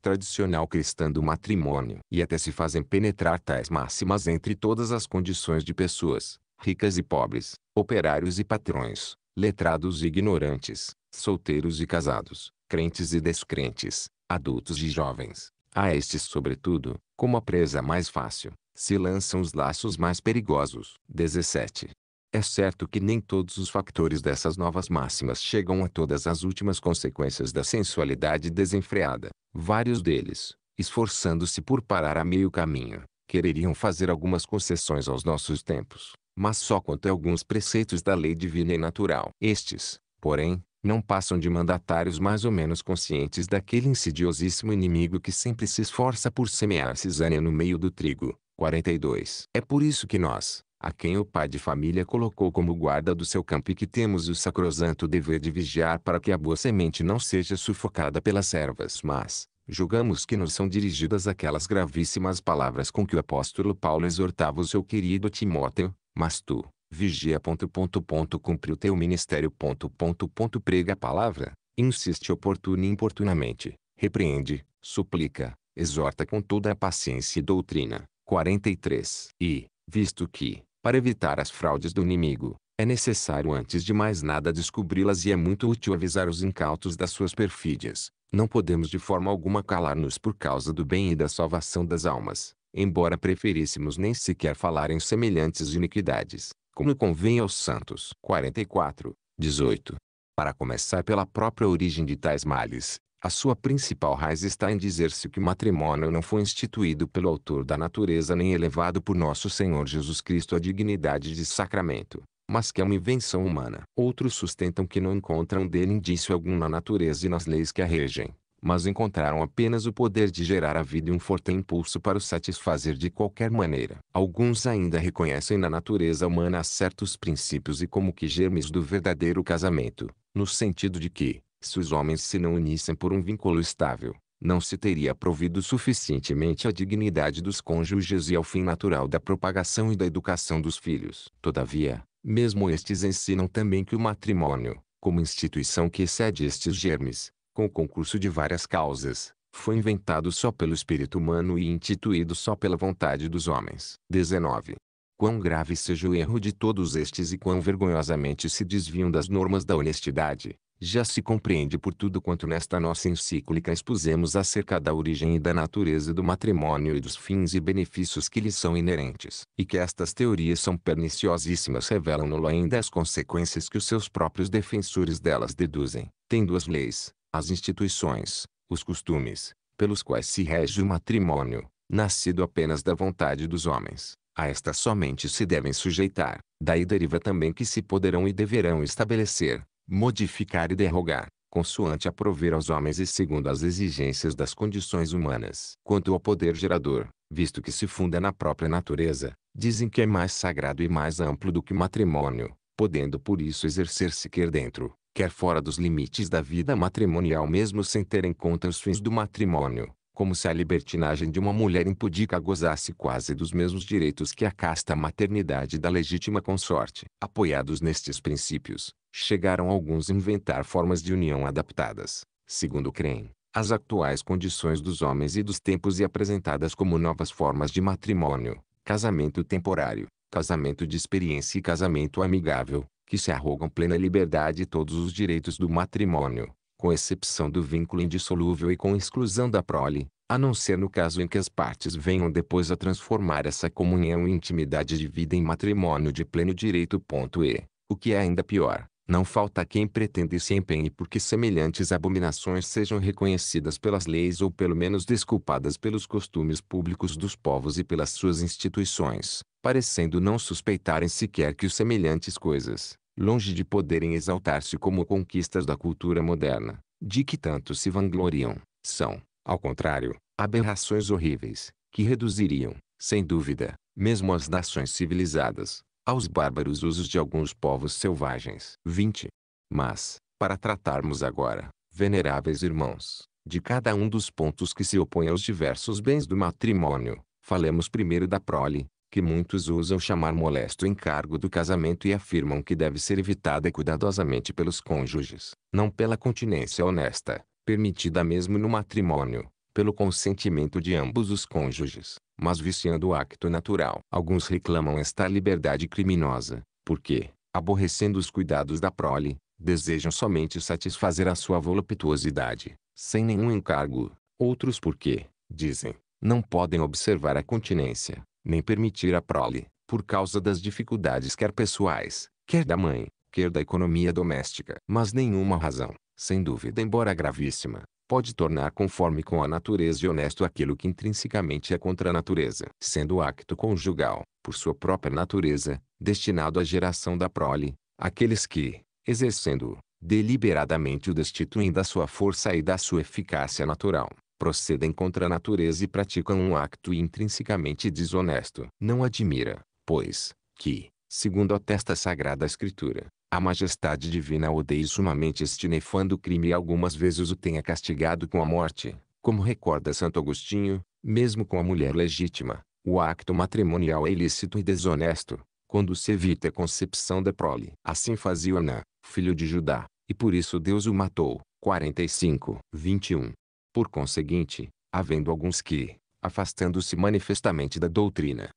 Speaker 1: tradicional cristã do matrimônio. E até se fazem penetrar tais máximas entre todas as condições de pessoas, ricas e pobres, operários e patrões, letrados e ignorantes, solteiros e casados, crentes e descrentes, adultos e jovens. A estes, sobretudo, como a presa mais fácil, se lançam os laços mais perigosos. 17. É certo que nem todos os factores dessas novas máximas chegam a todas as últimas consequências da sensualidade desenfreada. Vários deles, esforçando-se por parar a meio caminho, quereriam fazer algumas concessões aos nossos tempos, mas só quanto a alguns preceitos da lei divina e natural. Estes, porém, não passam de mandatários mais ou menos conscientes daquele insidiosíssimo inimigo que sempre se esforça por semear a cisânia no meio do trigo. 42. É por isso que nós, a quem o pai de família colocou como guarda do seu campo e que temos o sacrosanto dever de vigiar para que a boa semente não seja sufocada pelas servas mas, julgamos que nos são dirigidas aquelas gravíssimas palavras com que o apóstolo Paulo exortava o seu querido Timóteo, mas tu, vigia. Ponto, ponto, ponto, cumpre o teu ministério. Ponto, ponto, ponto, prega a palavra, insiste oportuna e importunamente, repreende, suplica, exorta com toda a paciência e doutrina. 43. E, visto que, para evitar as fraudes do inimigo, é necessário antes de mais nada descobri-las e é muito útil avisar os incautos das suas perfídias. Não podemos de forma alguma calar-nos por causa do bem e da salvação das almas embora preferíssemos nem sequer falar em semelhantes iniquidades, como convém aos santos. 44, 18. Para começar pela própria origem de tais males, a sua principal raiz está em dizer-se que o matrimônio não foi instituído pelo autor da natureza nem elevado por nosso Senhor Jesus Cristo à dignidade de sacramento, mas que é uma invenção humana. Outros sustentam que não encontram dele indício algum na natureza e nas leis que a regem, mas encontraram apenas o poder de gerar a vida e um forte impulso para o satisfazer de qualquer maneira. Alguns ainda reconhecem na natureza humana certos princípios e como que germes do verdadeiro casamento, no sentido de que, se os homens se não unissem por um vínculo estável, não se teria provido suficientemente a dignidade dos cônjuges e ao fim natural da propagação e da educação dos filhos. Todavia, mesmo estes ensinam também que o matrimônio, como instituição que excede estes germes, com o concurso de várias causas, foi inventado só pelo espírito humano e instituído só pela vontade dos homens. 19. Quão grave seja o erro de todos estes e quão vergonhosamente se desviam das normas da honestidade, já se compreende por tudo quanto nesta nossa encíclica expusemos acerca da origem e da natureza do matrimônio e dos fins e benefícios que lhe são inerentes, e que estas teorias são perniciosíssimas revelam-no ainda as consequências que os seus próprios defensores delas deduzem, tendo as leis, as instituições, os costumes, pelos quais se rege o matrimônio, nascido apenas da vontade dos homens, a esta somente se devem sujeitar. Daí deriva também que se poderão e deverão estabelecer, modificar e derrogar, consoante aprover aos homens e segundo as exigências das condições humanas. Quanto ao poder gerador, visto que se funda na própria natureza, dizem que é mais sagrado e mais amplo do que matrimônio, podendo por isso exercer-se quer dentro, quer fora dos limites da vida matrimonial mesmo sem ter em conta os fins do matrimônio, como se a libertinagem de uma mulher impudica gozasse quase dos mesmos direitos que a casta maternidade da legítima consorte. Apoiados nestes princípios, chegaram alguns a inventar formas de união adaptadas, segundo creem, as atuais condições dos homens e dos tempos e apresentadas como novas formas de matrimônio, casamento temporário, casamento de experiência e casamento amigável, que se arrogam plena liberdade e todos os direitos do matrimônio, com exceção do vínculo indissolúvel e com exclusão da prole, a não ser no caso em que as partes venham depois a transformar essa comunhão e intimidade de vida em matrimônio de pleno direito. E, o que é ainda pior, não falta quem pretenda e se empenhe porque semelhantes abominações sejam reconhecidas pelas leis ou pelo menos desculpadas pelos costumes públicos dos povos e pelas suas instituições parecendo não suspeitarem sequer que os semelhantes coisas, longe de poderem exaltar-se como conquistas da cultura moderna, de que tanto se vangloriam, são, ao contrário, aberrações horríveis, que reduziriam, sem dúvida, mesmo as nações civilizadas, aos bárbaros usos de alguns povos selvagens. 20. Mas, para tratarmos agora, veneráveis irmãos, de cada um dos pontos que se opõem aos diversos bens do matrimônio, falemos primeiro da prole, que muitos usam chamar molesto encargo do casamento e afirmam que deve ser evitada cuidadosamente pelos cônjuges, não pela continência honesta, permitida mesmo no matrimônio, pelo consentimento de ambos os cônjuges, mas viciando o acto natural. Alguns reclamam esta liberdade criminosa, porque, aborrecendo os cuidados da prole, desejam somente satisfazer a sua voluptuosidade, sem nenhum encargo. Outros porque, dizem, não podem observar a continência, nem permitir a prole, por causa das dificuldades quer pessoais, quer da mãe, quer da economia doméstica. Mas nenhuma razão, sem dúvida embora gravíssima, pode tornar conforme com a natureza e honesto aquilo que intrinsecamente é contra a natureza. Sendo o acto conjugal, por sua própria natureza, destinado à geração da prole, aqueles que, exercendo-o, deliberadamente o destituem da sua força e da sua eficácia natural, procedem contra a natureza e praticam um acto intrinsecamente desonesto. Não admira, pois, que, segundo a testa Sagrada Escritura, a majestade divina odeie sumamente este nefando crime e algumas vezes o tenha castigado com a morte, como recorda Santo Agostinho, mesmo com a mulher legítima. O acto matrimonial é ilícito e desonesto, quando se evita a concepção da prole. Assim fazia Ana, filho de Judá, e por isso Deus o matou. 45, 21. Por conseguinte, havendo alguns que, afastando-se manifestamente da doutrina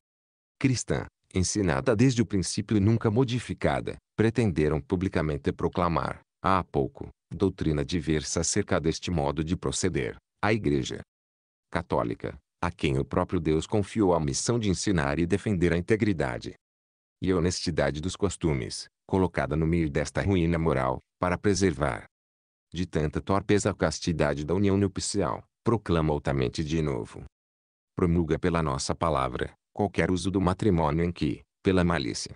Speaker 1: cristã, ensinada desde o princípio e nunca modificada, pretenderam publicamente proclamar, há pouco, doutrina diversa acerca deste modo de proceder, a Igreja Católica, a quem o próprio Deus confiou a missão de ensinar e defender a integridade e a honestidade dos costumes, colocada no meio desta ruína moral, para preservar, de tanta torpeza a castidade da união nupcial, proclama altamente de novo. Promulga pela nossa palavra, qualquer uso do matrimônio em que, pela malícia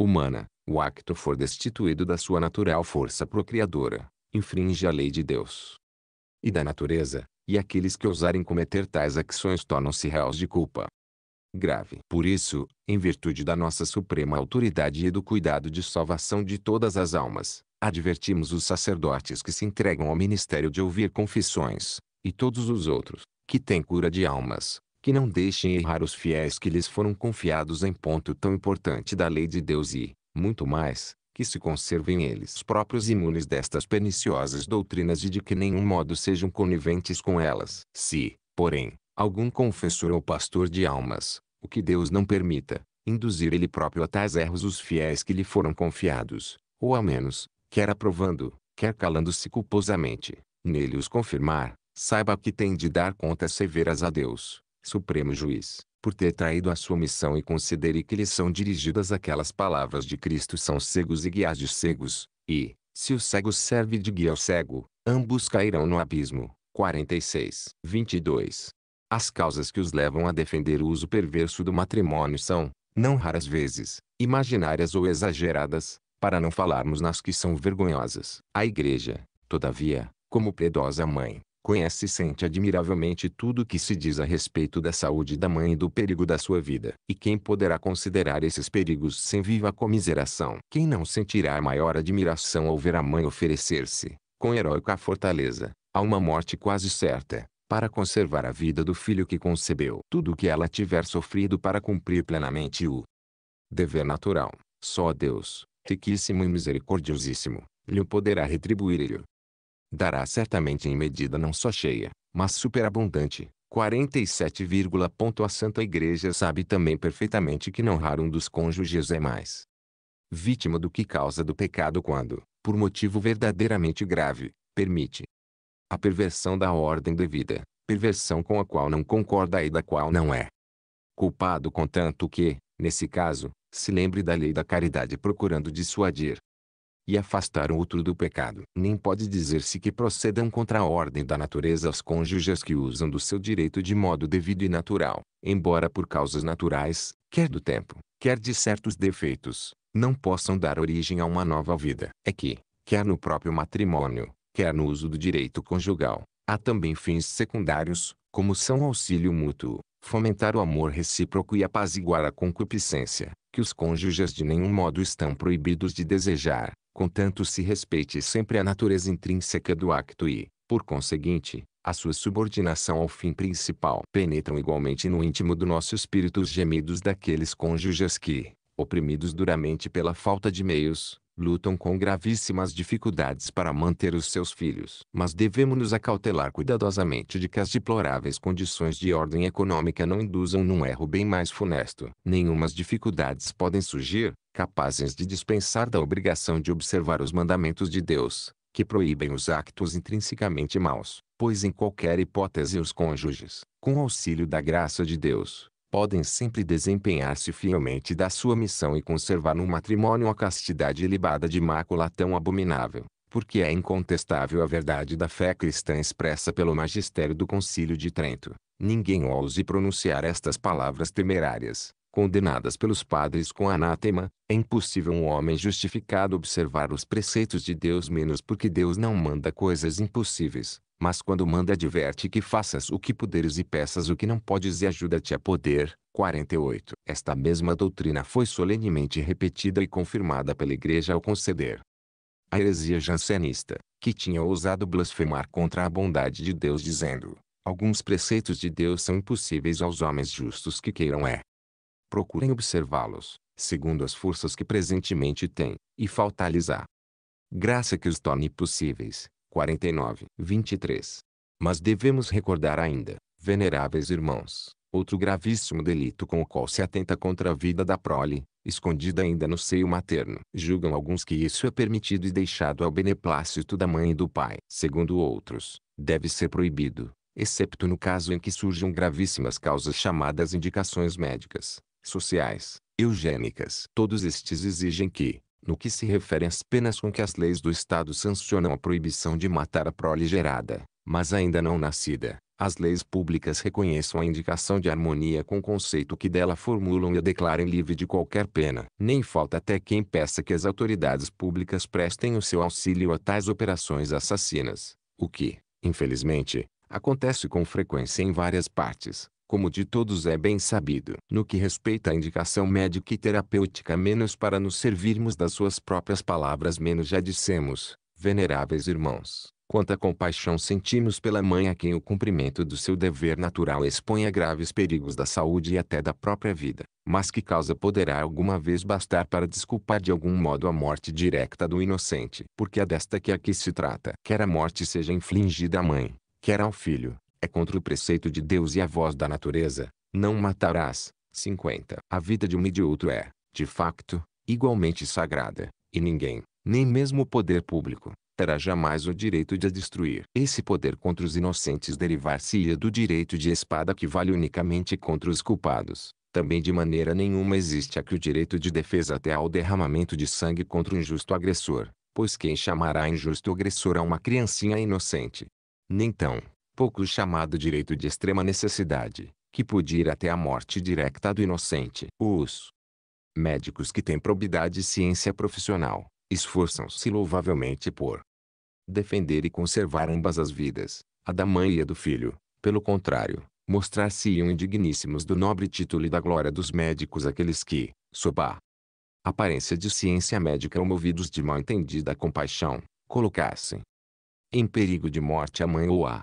Speaker 1: humana, o acto for destituído da sua natural força procriadora, infringe a lei de Deus e da natureza, e aqueles que ousarem cometer tais ações tornam-se réus de culpa grave. Por isso, em virtude da nossa suprema autoridade e do cuidado de salvação de todas as almas, advertimos os sacerdotes que se entregam ao ministério de ouvir confissões, e todos os outros, que têm cura de almas, que não deixem errar os fiéis que lhes foram confiados em ponto tão importante da lei de Deus e, muito mais, que se conservem eles próprios imunes destas perniciosas doutrinas e de que nenhum modo sejam coniventes com elas. Se, porém, algum confessor ou pastor de almas, o que Deus não permita, induzir ele próprio a tais erros os fiéis que lhe foram confiados, ou ao menos, quer aprovando, quer calando-se culposamente, nele os confirmar, saiba que tem de dar contas severas a Deus, Supremo Juiz, por ter traído a sua missão e considere que lhe são dirigidas aquelas palavras de Cristo são cegos e guias de cegos, e, se o cego serve de guia ao cego, ambos cairão no abismo. 46, 22. As causas que os levam a defender o uso perverso do matrimônio são, não raras vezes, imaginárias ou exageradas, para não falarmos nas que são vergonhosas. A igreja, todavia, como piedosa mãe, conhece e sente admiravelmente tudo o que se diz a respeito da saúde da mãe e do perigo da sua vida. E quem poderá considerar esses perigos sem viva comiseração? Quem não sentirá a maior admiração ao ver a mãe oferecer-se, com heróica fortaleza, a uma morte quase certa, para conservar a vida do filho que concebeu? Tudo o que ela tiver sofrido para cumprir plenamente o dever natural, só Deus, riquíssimo e misericordiosíssimo, lhe poderá retribuir-lhe. Dará certamente em medida não só cheia, mas superabundante. 47, ponto a Santa Igreja sabe também perfeitamente que não raro um dos cônjuges é mais vítima do que causa do pecado quando, por motivo verdadeiramente grave, permite a perversão da ordem devida, perversão com a qual não concorda e da qual não é culpado contanto que, nesse caso, se lembre da lei da caridade procurando dissuadir e afastar o outro do pecado. Nem pode dizer-se que procedam contra a ordem da natureza as cônjuges que usam do seu direito de modo devido e natural, embora por causas naturais, quer do tempo, quer de certos defeitos, não possam dar origem a uma nova vida. É que, quer no próprio matrimônio, quer no uso do direito conjugal, há também fins secundários, como são auxílio mútuo, fomentar o amor recíproco e apaziguar a concupiscência, que os cônjuges de nenhum modo estão proibidos de desejar, contanto se respeite sempre a natureza intrínseca do acto e, por conseguinte, a sua subordinação ao fim principal. Penetram igualmente no íntimo do nosso espírito os gemidos daqueles cônjuges que, oprimidos duramente pela falta de meios, lutam com gravíssimas dificuldades para manter os seus filhos. Mas devemos nos acautelar cuidadosamente de que as deploráveis condições de ordem econômica não induzam num erro bem mais funesto. Nenhumas dificuldades podem surgir, capazes de dispensar da obrigação de observar os mandamentos de Deus, que proíbem os actos intrinsecamente maus, pois em qualquer hipótese os cônjuges, com auxílio da graça de Deus, podem sempre desempenhar-se fielmente da sua missão e conservar no matrimônio a castidade libada de mácula tão abominável, porque é incontestável a verdade da fé cristã expressa pelo magistério do Concílio de Trento. Ninguém ouse pronunciar estas palavras temerárias, condenadas pelos padres com anátema, é impossível um homem justificado observar os preceitos de Deus menos porque Deus não manda coisas impossíveis, mas quando manda adverte que faças o que puderes e peças o que não podes e ajuda-te a poder. 48. Esta mesma doutrina foi solenemente repetida e confirmada pela igreja ao conceder a heresia jansenista, que tinha ousado blasfemar contra a bondade de Deus dizendo, alguns preceitos de Deus são impossíveis aos homens justos que queiram é. Procurem observá-los, segundo as forças que presentemente têm, e falta lhes a graça que os torne possíveis, 49, 23. Mas devemos recordar ainda, veneráveis irmãos, outro gravíssimo delito com o qual se atenta contra a vida da prole, escondida ainda no seio materno. Julgam alguns que isso é permitido e deixado ao beneplácito da mãe e do pai. Segundo outros, deve ser proibido, excepto no caso em que surjam gravíssimas causas chamadas indicações médicas, sociais, eugênicas. Todos estes exigem que, no que se refere às penas com que as leis do Estado sancionam a proibição de matar a prole gerada, mas ainda não nascida, as leis públicas reconheçam a indicação de harmonia com o conceito que dela formulam e a declarem livre de qualquer pena. Nem falta até quem peça que as autoridades públicas prestem o seu auxílio a tais operações assassinas, o que, infelizmente, acontece com frequência em várias partes como de todos é bem sabido. No que respeita à indicação médica e terapêutica menos para nos servirmos das suas próprias palavras menos já dissemos, veneráveis irmãos, quanta compaixão sentimos pela mãe a quem o cumprimento do seu dever natural expõe a graves perigos da saúde e até da própria vida, mas que causa poderá alguma vez bastar para desculpar de algum modo a morte direta do inocente, porque é desta que aqui se trata. Quer a morte seja infligida à mãe, quer ao filho, é contra o preceito de Deus e a voz da natureza, não matarás. 50. A vida de um e de outro é, de facto, igualmente sagrada, e ninguém, nem mesmo o poder público, terá jamais o direito de a destruir. Esse poder contra os inocentes derivar-se-ia do direito de espada que vale unicamente contra os culpados. Também de maneira nenhuma existe aqui o direito de defesa até ao derramamento de sangue contra o injusto agressor, pois quem chamará injusto agressor a uma criancinha inocente? Nem tão pouco chamado direito de extrema necessidade, que podia ir até a morte direta do inocente. Os médicos que têm probidade e ciência profissional, esforçam-se louvavelmente por defender e conservar ambas as vidas, a da mãe e a do filho. Pelo contrário, mostrar-se-iam indigníssimos do nobre título e da glória dos médicos aqueles que, sob a aparência de ciência médica ou movidos de mal entendida compaixão, colocassem em perigo de morte a mãe ou a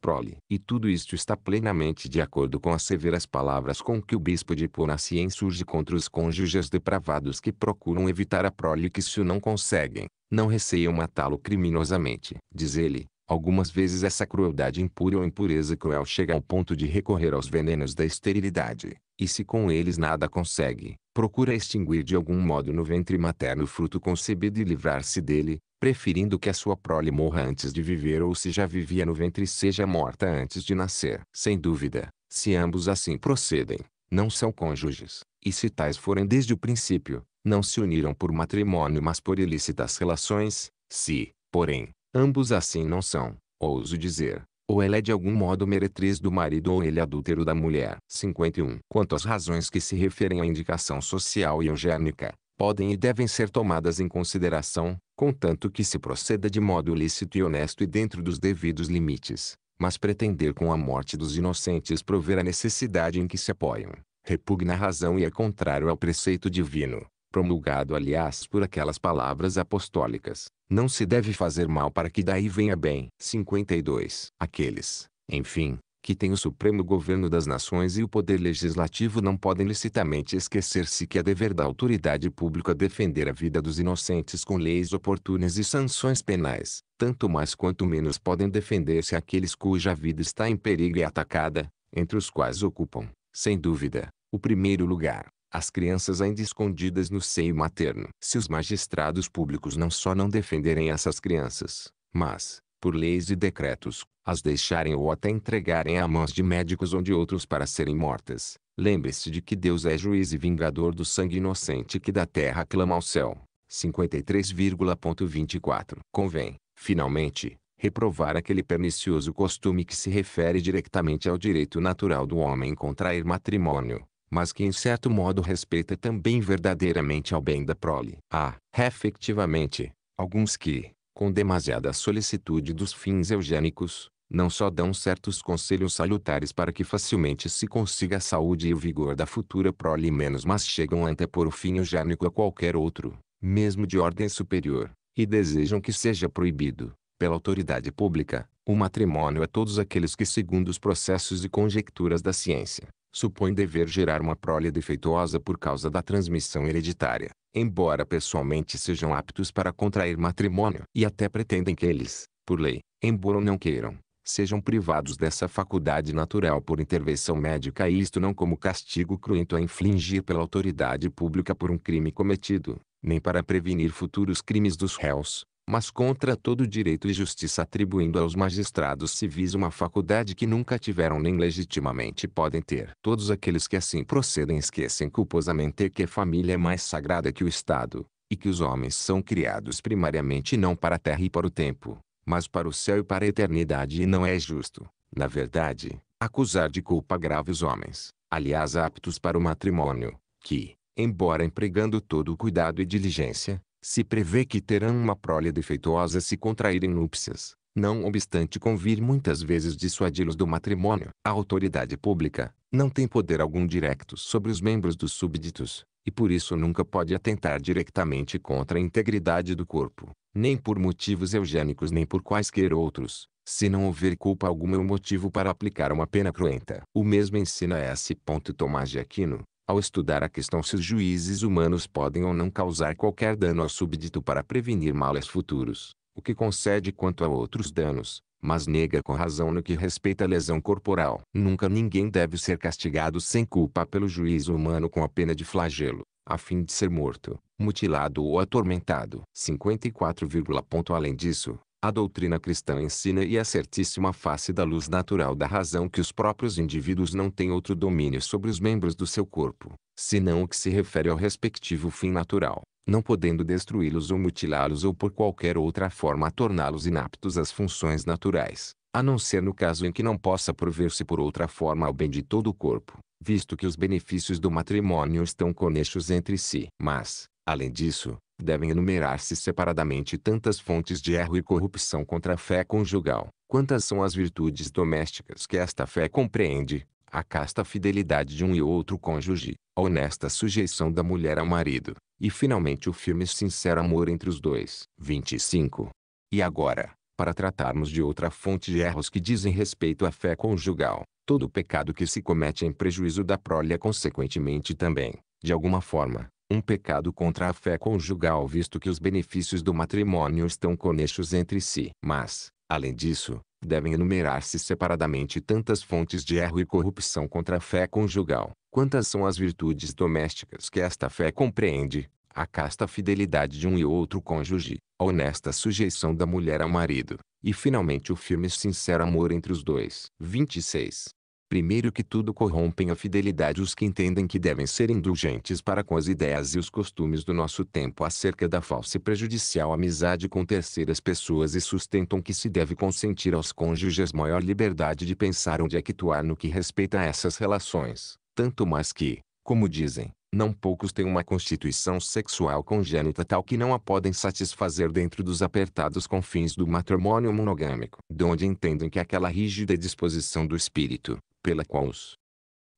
Speaker 1: prole. E tudo isto está plenamente de acordo com as severas palavras com que o bispo de Ponacien surge contra os cônjuges depravados que procuram evitar a prole e que se o não conseguem, não receiam matá-lo criminosamente. Diz ele, Algumas vezes essa crueldade impura ou impureza cruel chega ao ponto de recorrer aos venenos da esterilidade, e se com eles nada consegue, procura extinguir de algum modo no ventre materno o fruto concebido e livrar-se dele, preferindo que a sua prole morra antes de viver ou se já vivia no ventre seja morta antes de nascer. Sem dúvida, se ambos assim procedem, não são cônjuges, e se tais forem desde o princípio, não se uniram por matrimônio mas por ilícitas relações, se, porém, ambos assim não são, ouso dizer, ou ela é de algum modo meretriz do marido ou ele adúltero da mulher. 51. Quanto às razões que se referem à indicação social e eugênica, podem e devem ser tomadas em consideração, contanto que se proceda de modo lícito e honesto e dentro dos devidos limites, mas pretender com a morte dos inocentes prover a necessidade em que se apoiam, repugna a razão e é contrário ao preceito divino, promulgado aliás por aquelas palavras apostólicas, não se deve fazer mal para que daí venha bem. 52. Aqueles, enfim, que tem o supremo governo das nações e o poder legislativo não podem licitamente esquecer-se que é dever da autoridade pública defender a vida dos inocentes com leis oportunas e sanções penais, tanto mais quanto menos podem defender-se aqueles cuja vida está em perigo e atacada, entre os quais ocupam, sem dúvida, o primeiro lugar as crianças ainda escondidas no seio materno. Se os magistrados públicos não só não defenderem essas crianças, mas, por leis e decretos, as deixarem ou até entregarem a mãos de médicos ou de outros para serem mortas. Lembre-se de que Deus é juiz e vingador do sangue inocente que da terra clama ao céu. 53,24 Convém, finalmente, reprovar aquele pernicioso costume que se refere diretamente ao direito natural do homem contrair matrimônio, mas que em certo modo respeita também verdadeiramente ao bem da prole. Há, ah, efetivamente, alguns que, com demasiada solicitude dos fins eugênicos, não só dão certos conselhos salutares para que facilmente se consiga a saúde e o vigor da futura prole menos mas chegam até por o fim eugênico a qualquer outro, mesmo de ordem superior, e desejam que seja proibido, pela autoridade pública, o matrimônio a todos aqueles que segundo os processos e conjecturas da ciência, supõe dever gerar uma prole defeituosa por causa da transmissão hereditária, embora pessoalmente sejam aptos para contrair matrimônio e até pretendem que eles, por lei, embora não queiram, sejam privados dessa faculdade natural por intervenção médica e isto não como castigo cruento a infligir pela autoridade pública por um crime cometido, nem para prevenir futuros crimes dos réus, mas contra todo direito e justiça atribuindo aos magistrados civis uma faculdade que nunca tiveram nem legitimamente podem ter. Todos aqueles que assim procedem esquecem culposamente que a família é mais sagrada que o Estado, e que os homens são criados primariamente não para a terra e para o tempo, mas para o céu e para a eternidade e não é justo, na verdade, acusar de culpa grave os homens, aliás aptos para o matrimônio, que, embora empregando todo o cuidado e diligência, se prevê que terão uma prole defeituosa se contraírem núpcias. Não obstante convir muitas vezes dissuadi-los do matrimônio, a autoridade pública não tem poder algum direto sobre os membros dos súbditos, e por isso nunca pode atentar diretamente contra a integridade do corpo, nem por motivos eugênicos nem por quaisquer outros, se não houver culpa alguma ou motivo para aplicar uma pena cruenta. O mesmo ensina S. Tomás de Aquino, ao estudar a questão se os juízes humanos podem ou não causar qualquer dano ao súbdito para prevenir males futuros, o que concede quanto a outros danos, mas nega com razão no que respeita à lesão corporal. Nunca ninguém deve ser castigado sem culpa pelo juízo humano com a pena de flagelo, a fim de ser morto, mutilado ou atormentado. 54, ponto Além disso, a doutrina cristã ensina e é a certíssima face da luz natural da razão que os próprios indivíduos não têm outro domínio sobre os membros do seu corpo, senão o que se refere ao respectivo fim natural, não podendo destruí-los ou mutilá-los ou por qualquer outra forma torná-los inaptos às funções naturais, a não ser no caso em que não possa prover-se por outra forma ao bem de todo o corpo, visto que os benefícios do matrimônio estão conexos entre si. Mas, além disso, devem enumerar-se separadamente tantas fontes de erro e corrupção contra a fé conjugal, quantas são as virtudes domésticas que esta fé compreende, a casta fidelidade de um e outro cônjuge, a honesta sujeição da mulher ao marido, e finalmente o firme e sincero amor entre os dois. 25. E agora, para tratarmos de outra fonte de erros que dizem respeito à fé conjugal, todo pecado que se comete em prejuízo da prole é consequentemente também, de alguma forma, um pecado contra a fé conjugal visto que os benefícios do matrimônio estão conexos entre si. Mas, além disso, devem enumerar-se separadamente tantas fontes de erro e corrupção contra a fé conjugal, quantas são as virtudes domésticas que esta fé compreende, a casta fidelidade de um e outro cônjuge, a honesta sujeição da mulher ao marido, e finalmente o firme e sincero amor entre os dois. 26. Primeiro que tudo corrompem a fidelidade os que entendem que devem ser indulgentes para com as ideias e os costumes do nosso tempo acerca da falsa e prejudicial amizade com terceiras pessoas e sustentam que se deve consentir aos cônjuges maior liberdade de pensar onde actuar é no que respeita a essas relações, tanto mais que, como dizem, não poucos têm uma constituição sexual congênita tal que não a podem satisfazer dentro dos apertados confins do matrimônio monogâmico, de onde entendem que aquela rígida disposição do espírito, pela qual os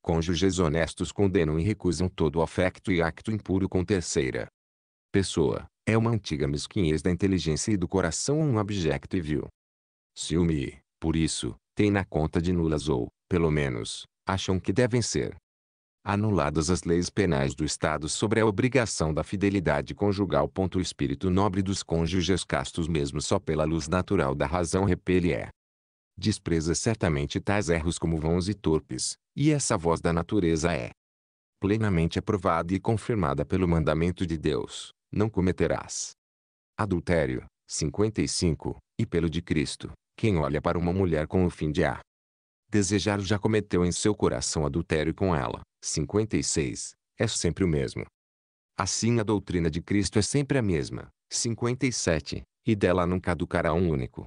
Speaker 1: cônjuges honestos condenam e recusam todo afecto e acto impuro com terceira pessoa, é uma antiga mesquinhez da inteligência e do coração um abjecto e vil. Ciúme, por isso, tem na conta de nulas ou, pelo menos, acham que devem ser anuladas as leis penais do Estado sobre a obrigação da fidelidade conjugal. O espírito nobre dos cônjuges castos mesmo só pela luz natural da razão repele é despreza certamente tais erros como vãos e torpes, e essa voz da natureza é plenamente aprovada e confirmada pelo mandamento de Deus: não cometerás adultério. 55. E pelo de Cristo, quem olha para uma mulher com o fim de a desejar já cometeu em seu coração adultério com ela. 56. É sempre o mesmo. Assim a doutrina de Cristo é sempre a mesma. 57. E dela nunca caducará um único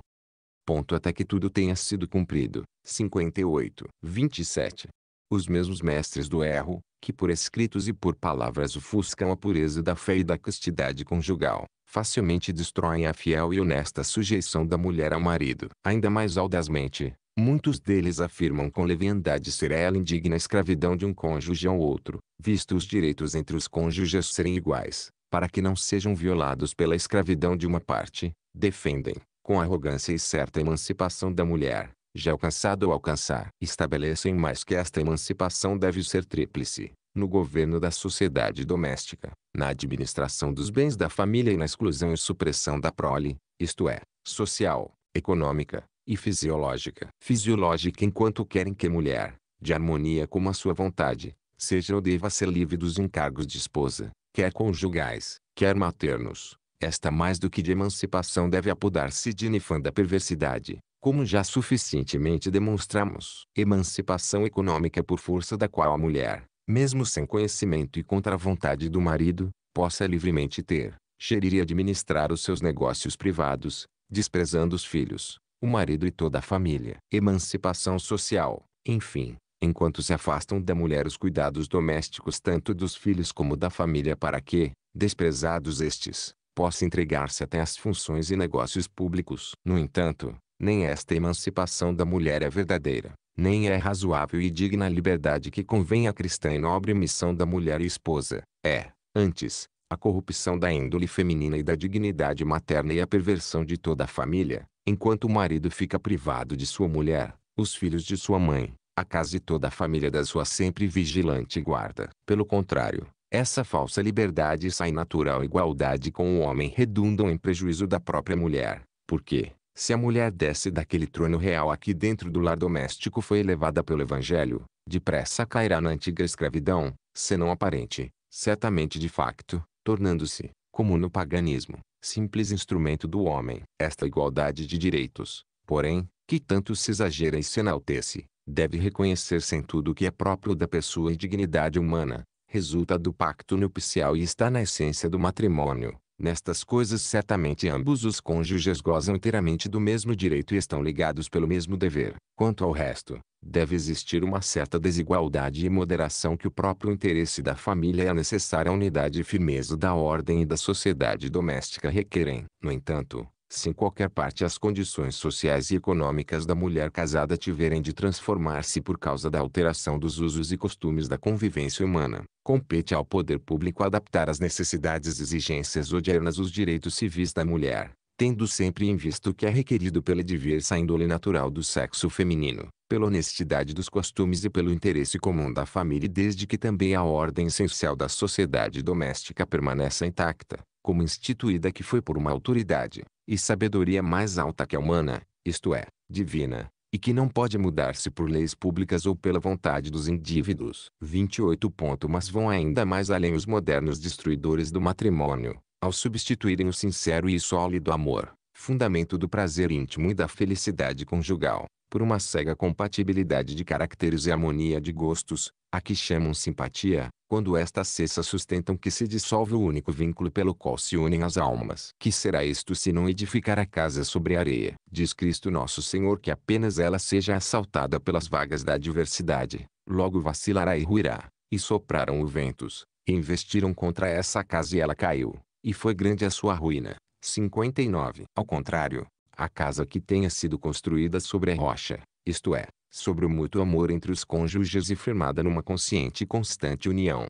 Speaker 1: ponto até que tudo tenha sido cumprido. 58. 27. Os mesmos mestres do erro, que por escritos e por palavras ofuscam a pureza da fé e da castidade conjugal, facilmente destroem a fiel e honesta sujeição da mulher ao marido. Ainda mais audazmente, muitos deles afirmam com leviandade ser ela indigna a escravidão de um cônjuge ao outro, visto os direitos entre os cônjuges serem iguais, para que não sejam violados pela escravidão de uma parte, defendem, com arrogância e certa emancipação da mulher, já alcançado ou alcançar. Estabelecem mais que esta emancipação deve ser tríplice, no governo da sociedade doméstica, na administração dos bens da família e na exclusão e supressão da prole, isto é, social, econômica e fisiológica. Fisiológica enquanto querem que a mulher, de harmonia com a sua vontade, seja ou deva ser livre dos encargos de esposa, quer conjugais, quer maternos, esta mais do que de emancipação deve apodar-se de nifan da perversidade, como já suficientemente demonstramos. Emancipação econômica por força da qual a mulher, mesmo sem conhecimento e contra a vontade do marido, possa livremente ter, gerir e administrar os seus negócios privados, desprezando os filhos, o marido e toda a família. Emancipação social, enfim, enquanto se afastam da mulher os cuidados domésticos tanto dos filhos como da família para que, desprezados estes, possa entregar-se até às funções e negócios públicos. No entanto, nem esta emancipação da mulher é verdadeira, nem é razoável e digna a liberdade que convém à cristã e nobre missão da mulher e esposa. É, antes, a corrupção da índole feminina e da dignidade materna e a perversão de toda a família, enquanto o marido fica privado de sua mulher, os filhos de sua mãe, a casa e toda a família da sua sempre vigilante guarda. Pelo contrário, essa falsa liberdade e sai natural igualdade com o homem redundam em prejuízo da própria mulher, porque, se a mulher desce daquele trono real aqui dentro do lar doméstico foi elevada pelo Evangelho, depressa cairá na antiga escravidão, senão aparente, certamente de facto, tornando-se, como no paganismo, simples instrumento do homem. Esta igualdade de direitos, porém, que tanto se exagera e se enaltece, deve reconhecer-se em tudo o que é próprio da pessoa e dignidade humana, resulta do pacto nupcial e está na essência do matrimônio. Nestas coisas certamente ambos os cônjuges gozam inteiramente do mesmo direito e estão ligados pelo mesmo dever. Quanto ao resto, deve existir uma certa desigualdade e moderação que o próprio interesse da família e é a necessária unidade e firmeza da ordem e da sociedade doméstica requerem. No entanto, em qualquer parte as condições sociais e econômicas da mulher casada tiverem de transformar-se por causa da alteração dos usos e costumes da convivência humana, compete ao poder público adaptar às necessidades e exigências odiernas os direitos civis da mulher, tendo sempre em vista o que é requerido pela diversa índole natural do sexo feminino, pela honestidade dos costumes e pelo interesse comum da família desde que também a ordem essencial da sociedade doméstica permaneça intacta, como instituída que foi por uma autoridade e sabedoria mais alta que a humana, isto é, divina, e que não pode mudar-se por leis públicas ou pela vontade dos indivíduos. 28. Mas vão ainda mais além os modernos destruidores do matrimônio, ao substituírem o sincero e sólido amor, fundamento do prazer íntimo e da felicidade conjugal, por uma cega compatibilidade de caracteres e harmonia de gostos, a que chamam simpatia, quando estas cessas sustentam que se dissolve o único vínculo pelo qual se unem as almas. Que será isto se não edificar a casa sobre a areia? Diz Cristo Nosso Senhor que apenas ela seja assaltada pelas vagas da adversidade, logo vacilará e ruirá. E sopraram o ventos, e investiram contra essa casa e ela caiu, e foi grande a sua ruína. 59. Ao contrário, a casa que tenha sido construída sobre a rocha, isto é, sobre o mútuo amor entre os cônjuges e firmada numa consciente e constante união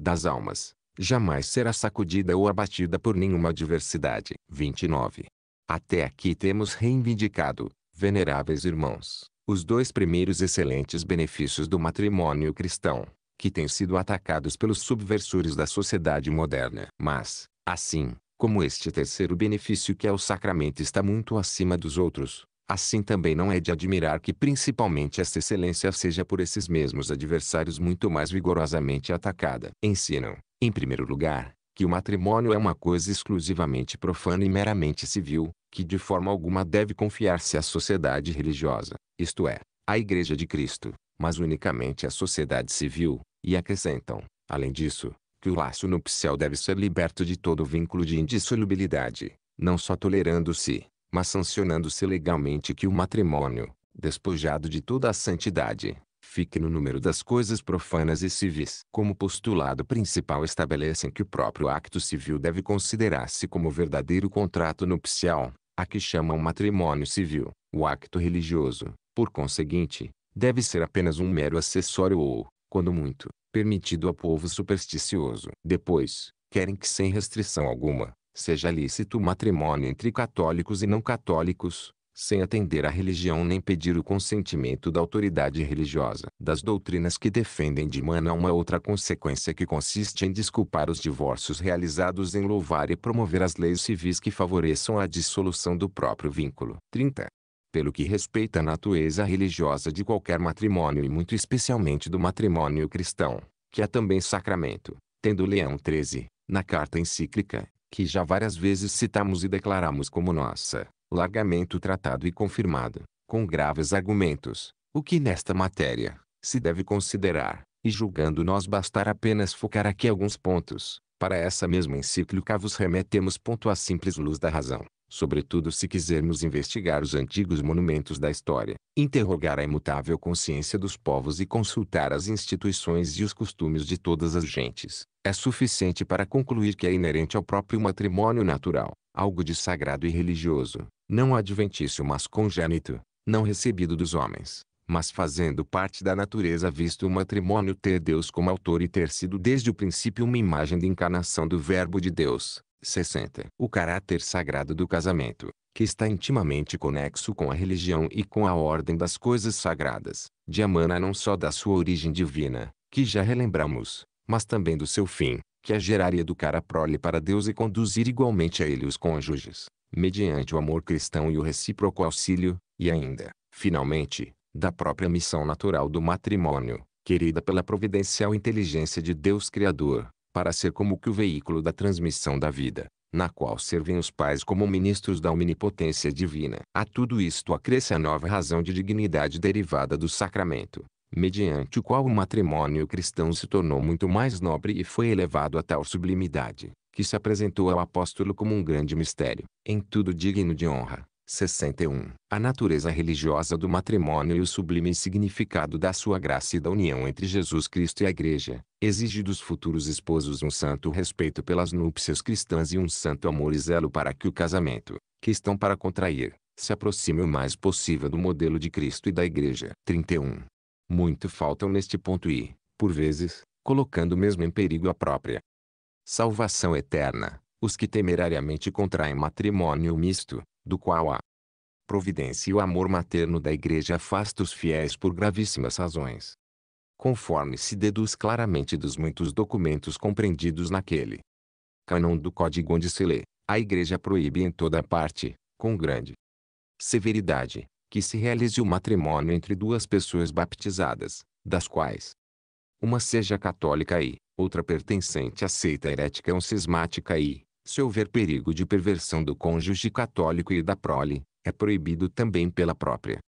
Speaker 1: das almas, jamais será sacudida ou abatida por nenhuma adversidade. 29. Até aqui temos reivindicado, veneráveis irmãos, os dois primeiros excelentes benefícios do matrimônio cristão, que têm sido atacados pelos subversores da sociedade moderna. Mas, assim, como este terceiro benefício que é o sacramento está muito acima dos outros, assim também não é de admirar que principalmente esta excelência seja por esses mesmos adversários muito mais vigorosamente atacada. Ensinam, em primeiro lugar, que o matrimônio é uma coisa exclusivamente profana e meramente civil, que de forma alguma deve confiar-se à sociedade religiosa, isto é, à Igreja de Cristo, mas unicamente à sociedade civil, e acrescentam, além disso, que o laço nupcial deve ser liberto de todo vínculo de indissolubilidade, não só tolerando-se, mas sancionando-se legalmente que o matrimônio, despojado de toda a santidade, fique no número das coisas profanas e civis. Como postulado principal estabelecem que o próprio acto civil deve considerar-se como verdadeiro contrato nupcial, a que chamam matrimônio civil. O acto religioso, por conseguinte, deve ser apenas um mero acessório ou, quando muito, permitido a povo supersticioso. Depois, querem que sem restrição alguma, seja lícito o matrimônio entre católicos e não católicos, sem atender à religião nem pedir o consentimento da autoridade religiosa. Das doutrinas que defendem de mana uma outra consequência que consiste em desculpar os divórcios realizados em louvar e promover as leis civis que favoreçam a dissolução do próprio vínculo. 30 pelo que respeita à natureza religiosa de qualquer matrimônio e muito especialmente do matrimônio cristão, que é também sacramento, tendo Leão XIII, na carta encíclica, que já várias vezes citamos e declaramos como nossa, largamente tratado e confirmado, com graves argumentos, o que nesta matéria, se deve considerar, e julgando nós bastar apenas focar aqui alguns pontos, para essa mesma encíclica vos remetemos ponto à simples luz da razão, sobretudo se quisermos investigar os antigos monumentos da história, interrogar a imutável consciência dos povos e consultar as instituições e os costumes de todas as gentes, é suficiente para concluir que é inerente ao próprio matrimônio natural, algo de sagrado e religioso, não adventício mas congênito, não recebido dos homens, mas fazendo parte da natureza visto o matrimônio ter Deus como autor e ter sido desde o princípio uma imagem de encarnação do Verbo de Deus 60. O caráter sagrado do casamento, que está intimamente conexo com a religião e com a ordem das coisas sagradas, diamana não só da sua origem divina, que já relembramos, mas também do seu fim, que é gerar e educar a prole para Deus e conduzir igualmente a ele os cônjuges, mediante o amor cristão e o recíproco auxílio, e ainda, finalmente, da própria missão natural do matrimônio, querida pela providencial inteligência de Deus Criador, para ser como que o veículo da transmissão da vida, na qual servem os pais como ministros da omnipotência divina. A tudo isto acresce a nova razão de dignidade derivada do sacramento, mediante o qual o matrimônio cristão se tornou muito mais nobre e foi elevado a tal sublimidade, que se apresentou ao apóstolo como um grande mistério, em tudo digno de honra 61. A natureza religiosa do matrimônio e o sublime significado da sua graça e da união entre Jesus Cristo e a Igreja, exige dos futuros esposos um santo respeito pelas núpcias cristãs e um santo amor e zelo para que o casamento, que estão para contrair, se aproxime o mais possível do modelo de Cristo e da Igreja. 31. Muito faltam neste ponto e, por vezes, colocando mesmo em perigo a própria salvação eterna, os que temerariamente contraem matrimônio misto, do qual a providência e o amor materno da Igreja afasta os fiéis por gravíssimas razões. Conforme se deduz claramente dos muitos documentos compreendidos naquele canon do Código onde se lê, a Igreja proíbe em toda parte, com grande severidade, que se realize o matrimônio entre duas pessoas baptizadas, das quais uma seja católica e outra pertencente à seita herética ou cismática e, se houver perigo de perversão do cônjuge católico e da prole, é proibido também pela própria